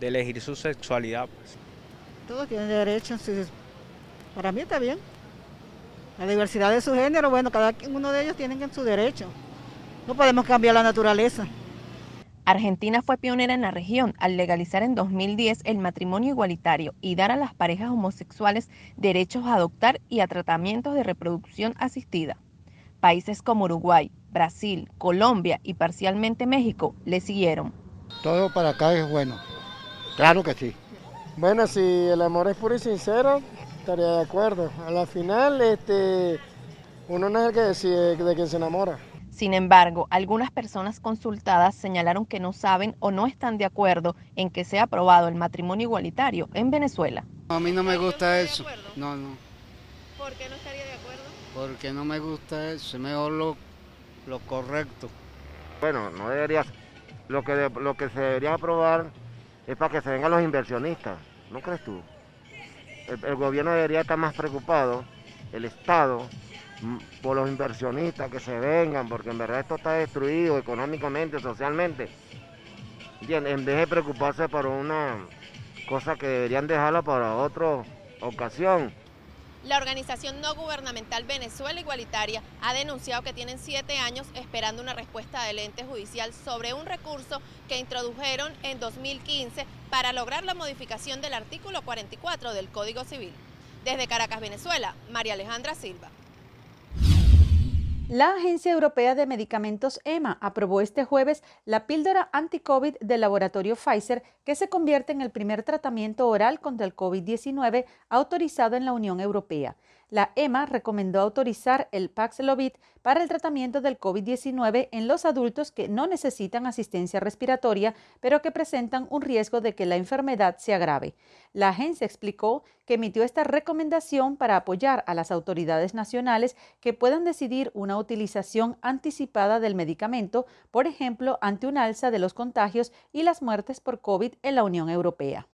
elegir su sexualidad. Pues. Todos tienen derecho, para mí está bien. La diversidad de su género, bueno, cada uno de ellos tiene su derecho. No podemos cambiar la naturaleza. Argentina fue pionera en la región al legalizar en 2010 el matrimonio igualitario y dar a las parejas homosexuales derechos a adoptar y a tratamientos de reproducción asistida. Países como Uruguay, Brasil, Colombia y parcialmente México le siguieron. Todo para acá es bueno, claro que sí. Bueno, si el amor es puro y sincero, estaría de acuerdo. A la final, este, uno no es el que decide de quién se enamora. Sin embargo, algunas personas consultadas señalaron que no saben o no están de acuerdo en que sea aprobado el matrimonio igualitario en Venezuela. A mí no me gusta eso. No, no. ¿Por qué no estaría de acuerdo? Porque no me gusta eso, es mejor lo, correcto. Bueno, no debería. Lo que, lo que se debería aprobar es para que se vengan los inversionistas, ¿no crees tú? el gobierno debería estar más preocupado, el Estado, por los inversionistas que se vengan, porque en verdad esto está destruido económicamente, socialmente. Bien, en vez de preocuparse por una cosa que deberían dejarla para otra ocasión. La organización no gubernamental Venezuela Igualitaria ha denunciado que tienen siete años esperando una respuesta del ente judicial sobre un recurso que introdujeron en 2015 para lograr la modificación del artículo 44 del Código Civil. Desde Caracas, Venezuela, María Alejandra Silva. La Agencia Europea de Medicamentos EMA aprobó este jueves la píldora anti-COVID del laboratorio Pfizer, que se convierte en el primer tratamiento oral contra el COVID-19 autorizado en la Unión Europea la EMA recomendó autorizar el Paxlovid para el tratamiento del COVID-19 en los adultos que no necesitan asistencia respiratoria, pero que presentan un riesgo de que la enfermedad se agrave. La agencia explicó que emitió esta recomendación para apoyar a las autoridades nacionales que puedan decidir una utilización anticipada del medicamento, por ejemplo, ante un alza de los contagios y las muertes por COVID en la Unión Europea.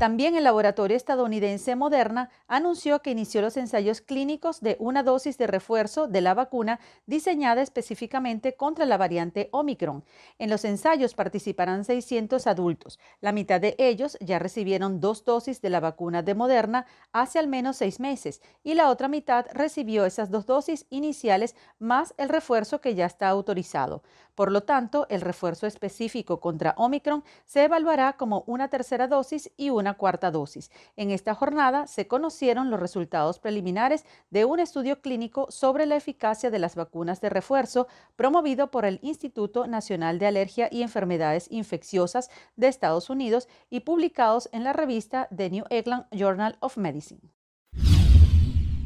También el laboratorio estadounidense Moderna anunció que inició los ensayos clínicos de una dosis de refuerzo de la vacuna diseñada específicamente contra la variante Omicron. En los ensayos participarán 600 adultos. La mitad de ellos ya recibieron dos dosis de la vacuna de Moderna hace al menos seis meses y la otra mitad recibió esas dos dosis iniciales más el refuerzo que ya está autorizado. Por lo tanto, el refuerzo específico contra Omicron se evaluará como una tercera dosis y una cuarta dosis. En esta jornada se conocieron los resultados preliminares de un estudio clínico sobre la eficacia de las vacunas de refuerzo promovido por el Instituto Nacional de Alergia y Enfermedades Infecciosas de Estados Unidos y publicados en la revista The New England Journal of Medicine.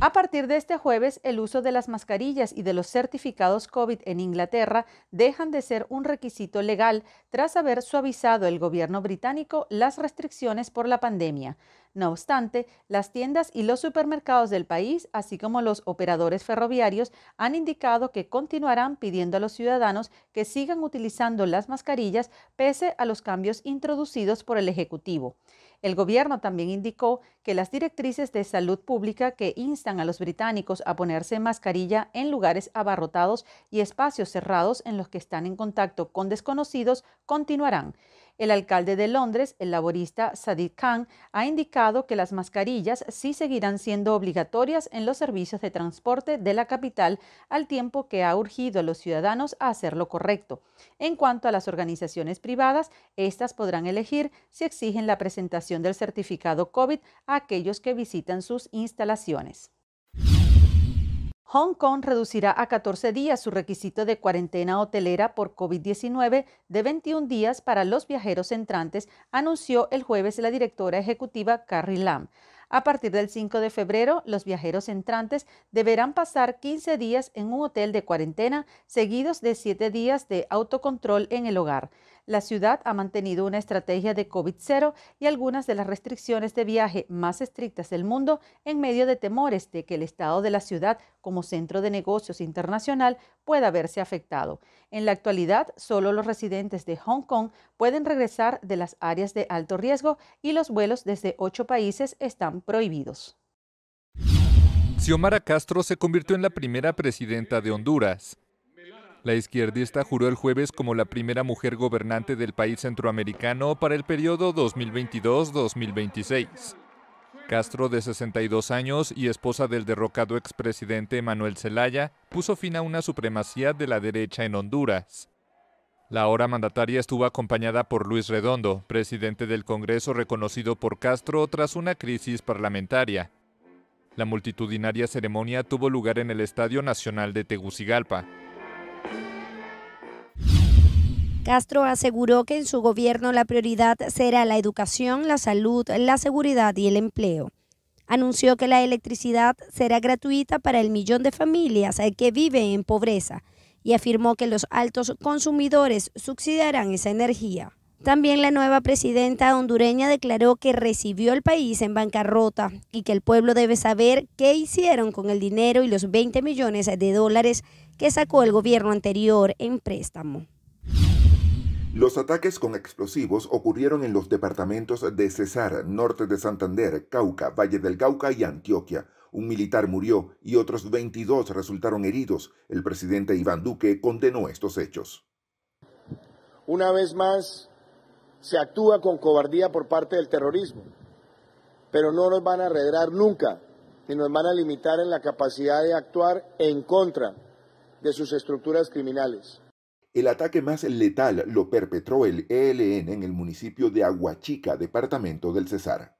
A partir de este jueves, el uso de las mascarillas y de los certificados COVID en Inglaterra dejan de ser un requisito legal tras haber suavizado el gobierno británico las restricciones por la pandemia. No obstante, las tiendas y los supermercados del país, así como los operadores ferroviarios, han indicado que continuarán pidiendo a los ciudadanos que sigan utilizando las mascarillas pese a los cambios introducidos por el Ejecutivo. El gobierno también indicó que las directrices de salud pública que instan a los británicos a ponerse mascarilla en lugares abarrotados y espacios cerrados en los que están en contacto con desconocidos continuarán. El alcalde de Londres, el laborista Sadiq Khan, ha indicado que las mascarillas sí seguirán siendo obligatorias en los servicios de transporte de la capital, al tiempo que ha urgido a los ciudadanos a hacer lo correcto. En cuanto a las organizaciones privadas, estas podrán elegir si exigen la presentación del certificado COVID a aquellos que visitan sus instalaciones. Hong Kong reducirá a 14 días su requisito de cuarentena hotelera por COVID-19 de 21 días para los viajeros entrantes, anunció el jueves la directora ejecutiva Carrie Lam. A partir del 5 de febrero, los viajeros entrantes deberán pasar 15 días en un hotel de cuarentena, seguidos de 7 días de autocontrol en el hogar la ciudad ha mantenido una estrategia de COVID-0 y algunas de las restricciones de viaje más estrictas del mundo en medio de temores de que el estado de la ciudad como centro de negocios internacional pueda verse afectado. En la actualidad, solo los residentes de Hong Kong pueden regresar de las áreas de alto riesgo y los vuelos desde ocho países están prohibidos. Xiomara Castro se convirtió en la primera presidenta de Honduras. La izquierdista juró el jueves como la primera mujer gobernante del país centroamericano para el periodo 2022-2026. Castro, de 62 años y esposa del derrocado expresidente Manuel Zelaya, puso fin a una supremacía de la derecha en Honduras. La hora mandataria estuvo acompañada por Luis Redondo, presidente del Congreso reconocido por Castro tras una crisis parlamentaria. La multitudinaria ceremonia tuvo lugar en el Estadio Nacional de Tegucigalpa. Castro aseguró que en su gobierno la prioridad será la educación, la salud, la seguridad y el empleo. Anunció que la electricidad será gratuita para el millón de familias eh, que vive en pobreza y afirmó que los altos consumidores subsidiarán esa energía. También la nueva presidenta hondureña declaró que recibió el país en bancarrota y que el pueblo debe saber qué hicieron con el dinero y los 20 millones de dólares que sacó el gobierno anterior en préstamo. Los ataques con explosivos ocurrieron en los departamentos de Cesar, norte de Santander, Cauca, Valle del Cauca y Antioquia. Un militar murió y otros 22 resultaron heridos. El presidente Iván Duque condenó estos hechos. Una vez más, se actúa con cobardía por parte del terrorismo, pero no nos van a arredrar nunca ni nos van a limitar en la capacidad de actuar en contra de sus estructuras criminales. El ataque más letal lo perpetró el ELN en el municipio de Aguachica, departamento del Cesar.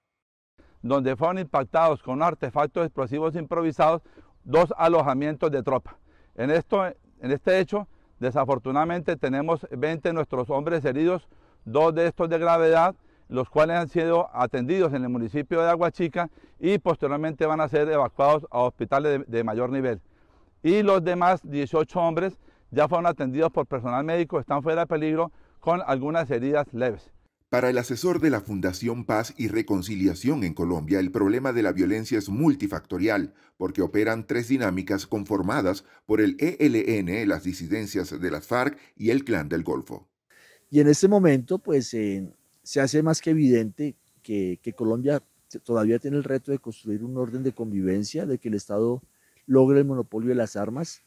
Donde fueron impactados con artefactos explosivos improvisados dos alojamientos de tropa. En, esto, en este hecho, desafortunadamente, tenemos 20 de nuestros hombres heridos, dos de estos de gravedad, los cuales han sido atendidos en el municipio de Aguachica y posteriormente van a ser evacuados a hospitales de mayor nivel. Y los demás 18 hombres ya fueron atendidos por personal médico, están fuera de peligro con algunas heridas leves. Para el asesor de la Fundación Paz y Reconciliación en Colombia, el problema de la violencia es multifactorial, porque operan tres dinámicas conformadas por el ELN, las disidencias de las FARC y el Clan del Golfo. Y en este momento, pues eh, se hace más que evidente que Colombia todavía tiene el reto de construir un orden de convivencia, de que el Estado logre el monopolio de las armas,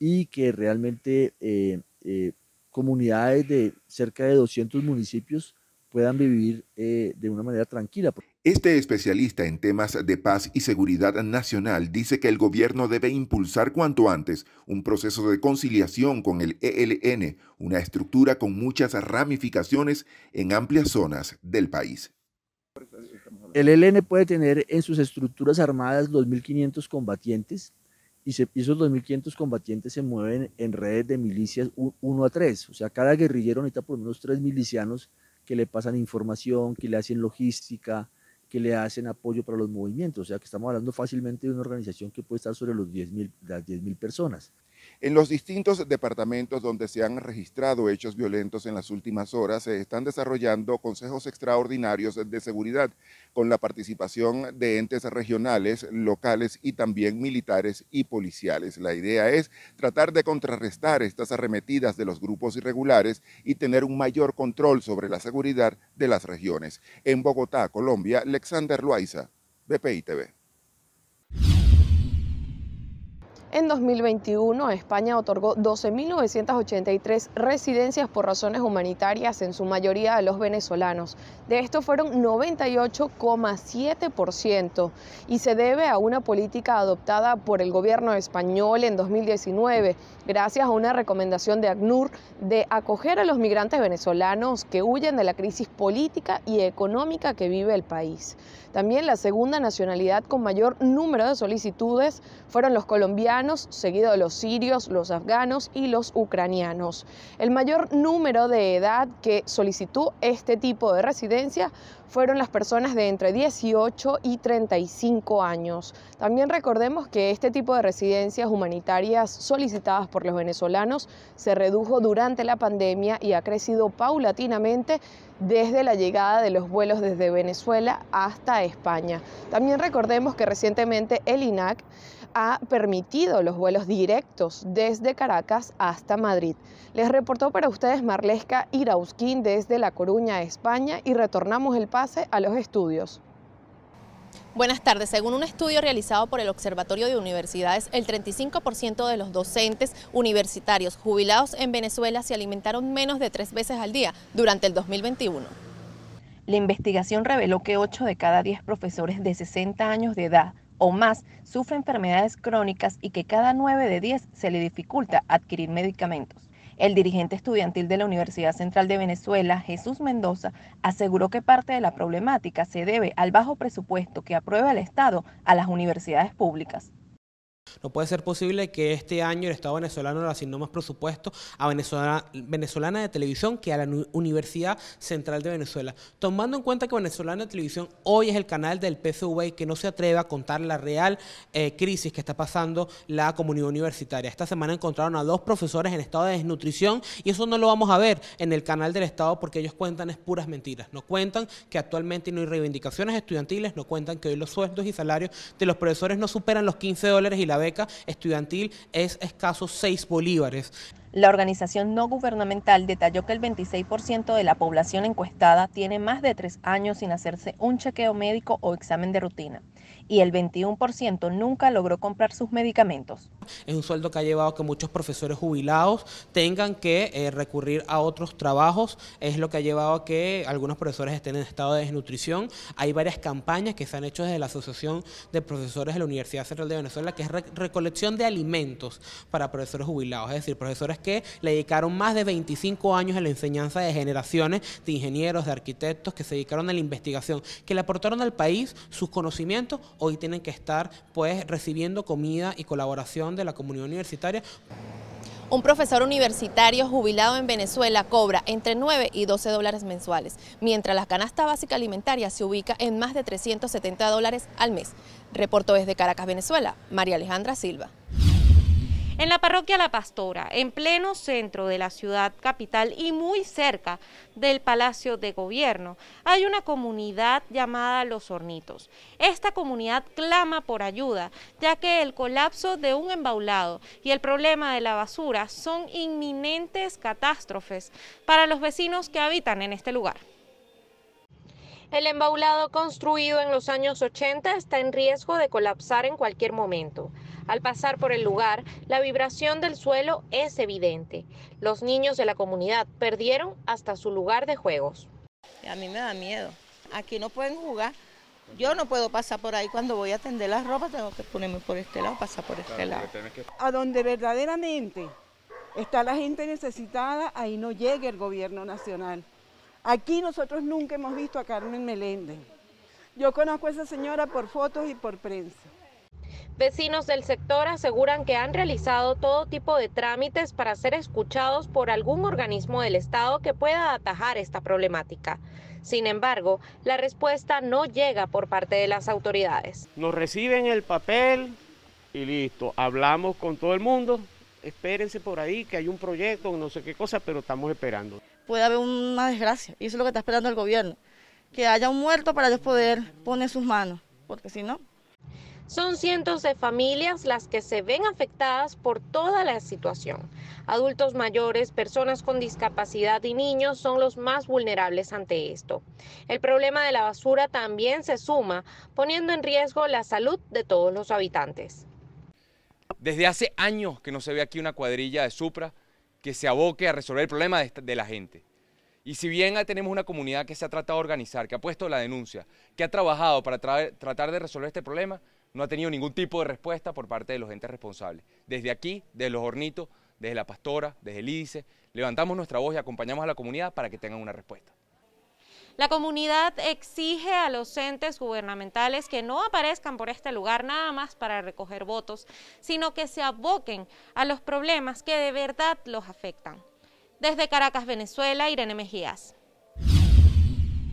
y que realmente eh, eh, comunidades de cerca de 200 municipios puedan vivir eh, de una manera tranquila. Este especialista en temas de paz y seguridad nacional dice que el gobierno debe impulsar cuanto antes un proceso de conciliación con el ELN, una estructura con muchas ramificaciones en amplias zonas del país. El ELN puede tener en sus estructuras armadas 2.500 combatientes, y, esos 2.500 combatientes se mueven en redes de milicias 1 a tres O sea, cada guerrillero necesita por lo menos tres milicianos que le pasan información, que le hacen logística, que le hacen apoyo para los movimientos. O sea, que estamos hablando fácilmente de una organización que puede estar sobre los 10 las 10.000 personas. En los distintos departamentos donde se han registrado hechos violentos en las últimas horas, se están desarrollando consejos extraordinarios de seguridad con la participación de entes regionales, locales y también militares y policiales. La idea es tratar de contrarrestar estas arremetidas de los grupos irregulares y tener un mayor control sobre la seguridad de las regiones. En Bogotá, Colombia, Alexander Loaiza, BPI TV. En 2021, España otorgó 12.983 residencias por razones humanitarias, en su mayoría a los venezolanos. De estos fueron 98,7% y se debe a una política adoptada por el gobierno español en 2019 gracias a una recomendación de ACNUR de acoger a los migrantes venezolanos que huyen de la crisis política y económica que vive el país. También la segunda nacionalidad con mayor número de solicitudes fueron los colombianos, seguido de los sirios, los afganos y los ucranianos. El mayor número de edad que solicitó este tipo de residencia fueron las personas de entre 18 y 35 años. También recordemos que este tipo de residencias humanitarias solicitadas por los venezolanos se redujo durante la pandemia y ha crecido paulatinamente desde la llegada de los vuelos desde Venezuela hasta España. También recordemos que recientemente el INAC ha permitido los vuelos directos desde Caracas hasta Madrid. Les reportó para ustedes Marlesca Irausquín desde La Coruña, España, y retornamos el pase a los estudios. Buenas tardes. Según un estudio realizado por el Observatorio de Universidades, el 35% de los docentes universitarios jubilados en Venezuela se alimentaron menos de tres veces al día durante el 2021. La investigación reveló que 8 de cada 10 profesores de 60 años de edad o más sufre enfermedades crónicas y que cada 9 de 10 se le dificulta adquirir medicamentos. El dirigente estudiantil de la Universidad Central de Venezuela, Jesús Mendoza, aseguró que parte de la problemática se debe al bajo presupuesto que aprueba el Estado a las universidades públicas. No puede ser posible que este año el Estado venezolano le asignó más presupuesto a venezolana, venezolana de televisión que a la Universidad Central de Venezuela. Tomando en cuenta que Venezolana de televisión hoy es el canal del PSV que no se atreve a contar la real eh, crisis que está pasando la comunidad universitaria. Esta semana encontraron a dos profesores en estado de desnutrición y eso no lo vamos a ver en el canal del Estado porque ellos cuentan es puras mentiras. No cuentan que actualmente no hay reivindicaciones estudiantiles, no cuentan que hoy los sueldos y salarios de los profesores no superan los 15 dólares y la beca estudiantil es escaso 6 bolívares. La organización no gubernamental detalló que el 26% de la población encuestada tiene más de tres años sin hacerse un chequeo médico o examen de rutina y el 21% nunca logró comprar sus medicamentos. Es un sueldo que ha llevado a que muchos profesores jubilados tengan que eh, recurrir a otros trabajos, es lo que ha llevado a que algunos profesores estén en estado de desnutrición. Hay varias campañas que se han hecho desde la Asociación de Profesores de la Universidad Central de Venezuela, que es recolección de alimentos para profesores jubilados, es decir, profesores que le dedicaron más de 25 años a la enseñanza de generaciones de ingenieros, de arquitectos, que se dedicaron a la investigación, que le aportaron al país sus conocimientos hoy tienen que estar pues recibiendo comida y colaboración de la comunidad universitaria. Un profesor universitario jubilado en Venezuela cobra entre 9 y 12 dólares mensuales, mientras la canasta básica alimentaria se ubica en más de 370 dólares al mes. Reportó desde Caracas, Venezuela, María Alejandra Silva. En la parroquia La Pastora, en pleno centro de la ciudad capital y muy cerca del Palacio de Gobierno, hay una comunidad llamada Los Hornitos. Esta comunidad clama por ayuda, ya que el colapso de un embaulado y el problema de la basura son inminentes catástrofes para los vecinos que habitan en este lugar. El embaulado construido en los años 80 está en riesgo de colapsar en cualquier momento. Al pasar por el lugar, la vibración del suelo es evidente. Los niños de la comunidad perdieron hasta su lugar de juegos. A mí me da miedo. Aquí no pueden jugar. Yo no puedo pasar por ahí cuando voy a tender las ropa, tengo que ponerme por este lado, pasar por este lado. A donde verdaderamente está la gente necesitada, ahí no llega el gobierno nacional. Aquí nosotros nunca hemos visto a Carmen Meléndez. Yo conozco a esa señora por fotos y por prensa. Vecinos del sector aseguran que han realizado todo tipo de trámites para ser escuchados por algún organismo del Estado que pueda atajar esta problemática. Sin embargo, la respuesta no llega por parte de las autoridades. Nos reciben el papel y listo, hablamos con todo el mundo, espérense por ahí que hay un proyecto, no sé qué cosa, pero estamos esperando. Puede haber una desgracia, y eso es lo que está esperando el gobierno, que haya un muerto para ellos poder poner sus manos, porque si no... Son cientos de familias las que se ven afectadas por toda la situación. Adultos mayores, personas con discapacidad y niños son los más vulnerables ante esto. El problema de la basura también se suma, poniendo en riesgo la salud de todos los habitantes. Desde hace años que no se ve aquí una cuadrilla de Supra que se aboque a resolver el problema de, la gente. Y si bien tenemos una comunidad que se ha tratado de organizar, que ha puesto la denuncia, que ha trabajado para tratar de resolver este problema, no ha tenido ningún tipo de respuesta por parte de los entes responsables. Desde aquí, desde los hornitos, desde la pastora, desde el IDICE, levantamos nuestra voz y acompañamos a la comunidad para que tengan una respuesta. La comunidad exige a los entes gubernamentales que no aparezcan por este lugar nada más para recoger votos, sino que se aboquen a los problemas que de verdad los afectan. Desde Caracas, Venezuela, Irene Mejías.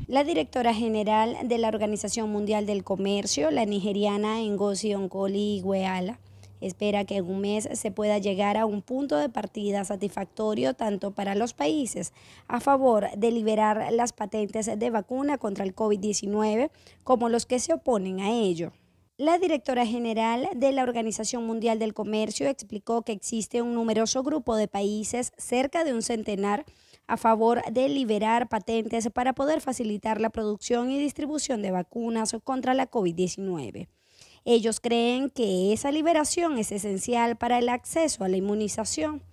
La directora general de la Organización Mundial del Comercio, la nigeriana Ngozi Onkoli Iweala, espera que en un mes se pueda llegar a un punto de partida satisfactorio tanto para los países a favor de liberar las patentes de vacuna contra el COVID-19 como los que se oponen a ello. La directora general de la Organización Mundial del Comercio explicó que existe un numeroso grupo de países, cerca de un centenar, a favor de liberar patentes para poder facilitar la producción y distribución de vacunas contra la COVID-19. Ellos creen que esa liberación es esencial para el acceso a la inmunización.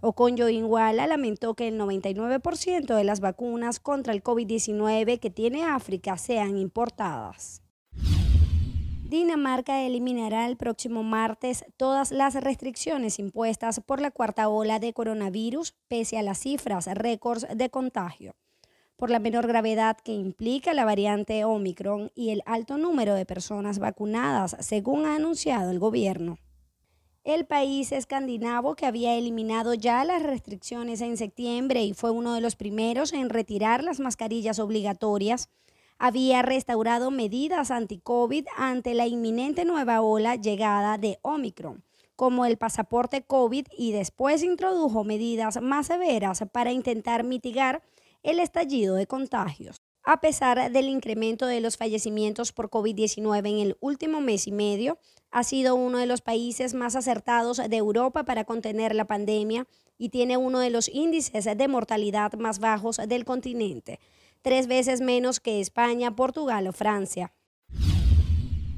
okonjo Inguala lamentó que el 99% de las vacunas contra el COVID-19 que tiene África sean importadas. Dinamarca eliminará el próximo martes todas las restricciones impuestas por la cuarta ola de coronavirus, pese a las cifras récords de contagio. Por la menor gravedad que implica la variante Omicron y el alto número de personas vacunadas, según ha anunciado el gobierno. El país escandinavo que había eliminado ya las restricciones en septiembre y fue uno de los primeros en retirar las mascarillas obligatorias, había restaurado medidas anti-COVID ante la inminente nueva ola llegada de Omicron, como el pasaporte COVID, y después introdujo medidas más severas para intentar mitigar el estallido de contagios. A pesar del incremento de los fallecimientos por COVID-19 en el último mes y medio, ha sido uno de los países más acertados de Europa para contener la pandemia y tiene uno de los índices de mortalidad más bajos del continente tres veces menos que España, Portugal o Francia.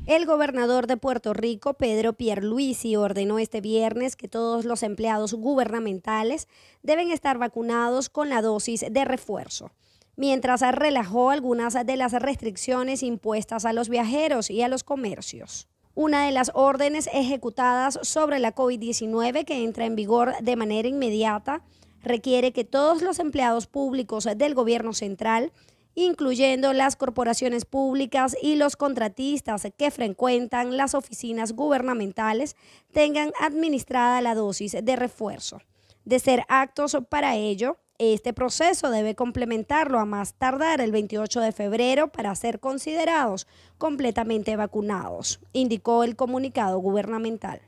El gobernador de Puerto Rico, Pedro Pierluisi, ordenó este viernes que todos los empleados gubernamentales deben estar vacunados con la dosis de refuerzo, mientras relajó algunas de las restricciones impuestas a los viajeros y a los comercios. Una de las órdenes ejecutadas sobre la COVID-19 que entra en vigor de manera inmediata requiere que todos los empleados públicos del gobierno central, incluyendo las corporaciones públicas y los contratistas que frecuentan las oficinas gubernamentales, tengan administrada la dosis de refuerzo. De ser actos para ello, este proceso debe complementarlo a más tardar el 28 de febrero para ser considerados completamente vacunados, indicó el comunicado gubernamental.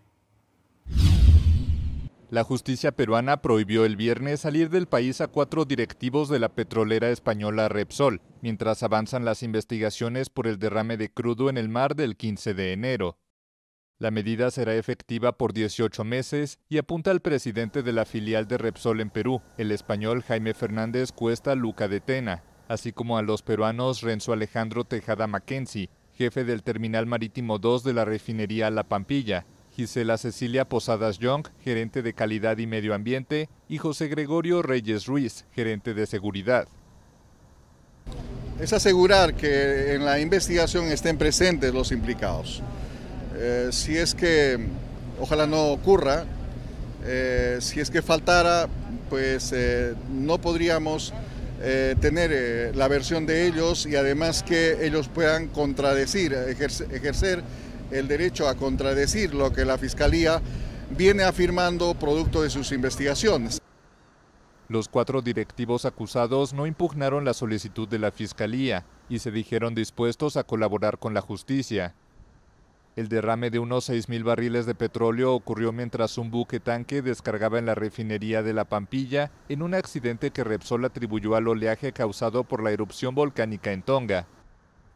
La justicia peruana prohibió el viernes salir del país a cuatro directivos de la petrolera española Repsol, mientras avanzan las investigaciones por el derrame de crudo en el mar del 15 de enero. La medida será efectiva por 18 meses y apunta al presidente de la filial de Repsol en Perú, el español Jaime Fernández Cuesta Luca de Tena, así como a los peruanos Renzo Alejandro Tejada Mackenzie, jefe del Terminal Marítimo 2 de la refinería La Pampilla, Gisela Cecilia Posadas Young, gerente de Calidad y Medio Ambiente, y José Gregorio Reyes Ruiz, gerente de Seguridad. Es asegurar que en la investigación estén presentes los implicados. Eh, si es que, ojalá no ocurra, eh, si es que faltara, pues eh, no podríamos tener la versión de ellos y además que ellos puedan contradecir, ejercer el derecho a contradecir lo que la Fiscalía viene afirmando producto de sus investigaciones. Los cuatro directivos acusados no impugnaron la solicitud de la Fiscalía y se dijeron dispuestos a colaborar con la justicia. El derrame de unos 6.000 barriles de petróleo ocurrió mientras un buque tanque descargaba en la refinería de La Pampilla en un accidente que Repsol atribuyó al oleaje causado por la erupción volcánica en Tonga.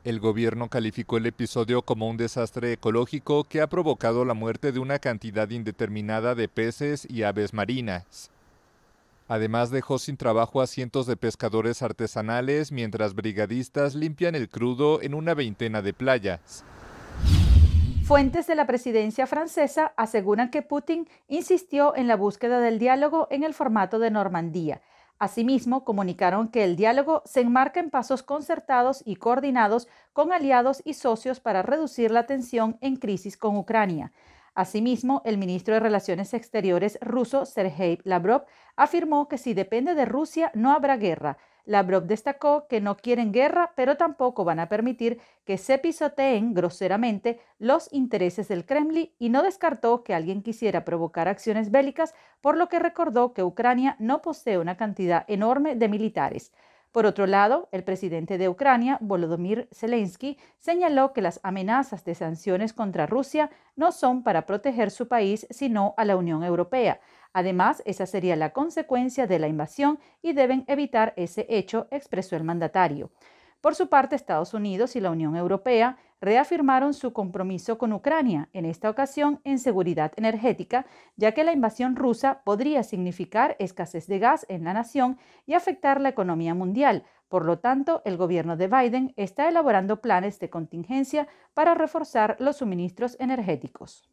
El gobierno calificó el episodio como un desastre ecológico que ha provocado la muerte de una cantidad indeterminada de peces y aves marinas. Además dejó sin trabajo a cientos de pescadores artesanales mientras brigadistas limpian el crudo en una veintena de playas. Fuentes de la presidencia francesa aseguran que Putin insistió en la búsqueda del diálogo en el formato de Normandía Asimismo, comunicaron que el diálogo se enmarca en pasos concertados y coordinados con aliados y socios para reducir la tensión en crisis con Ucrania. Asimismo, el ministro de Relaciones Exteriores ruso, Sergei Lavrov, afirmó que si depende de Rusia no habrá guerra, Lavrov destacó que no quieren guerra, pero tampoco van a permitir que se pisoteen groseramente los intereses del Kremlin y no descartó que alguien quisiera provocar acciones bélicas, por lo que recordó que Ucrania no posee una cantidad enorme de militares. Por otro lado, el presidente de Ucrania, Volodymyr Zelensky, señaló que las amenazas de sanciones contra Rusia no son para proteger su país, sino a la Unión Europea. Además, esa sería la consecuencia de la invasión y deben evitar ese hecho, expresó el mandatario. Por su parte, Estados Unidos y la Unión Europea reafirmaron su compromiso con Ucrania, en esta ocasión en seguridad energética, ya que la invasión rusa podría significar escasez de gas en la nación y afectar la economía mundial. Por lo tanto, el gobierno de Biden está elaborando planes de contingencia para reforzar los suministros energéticos.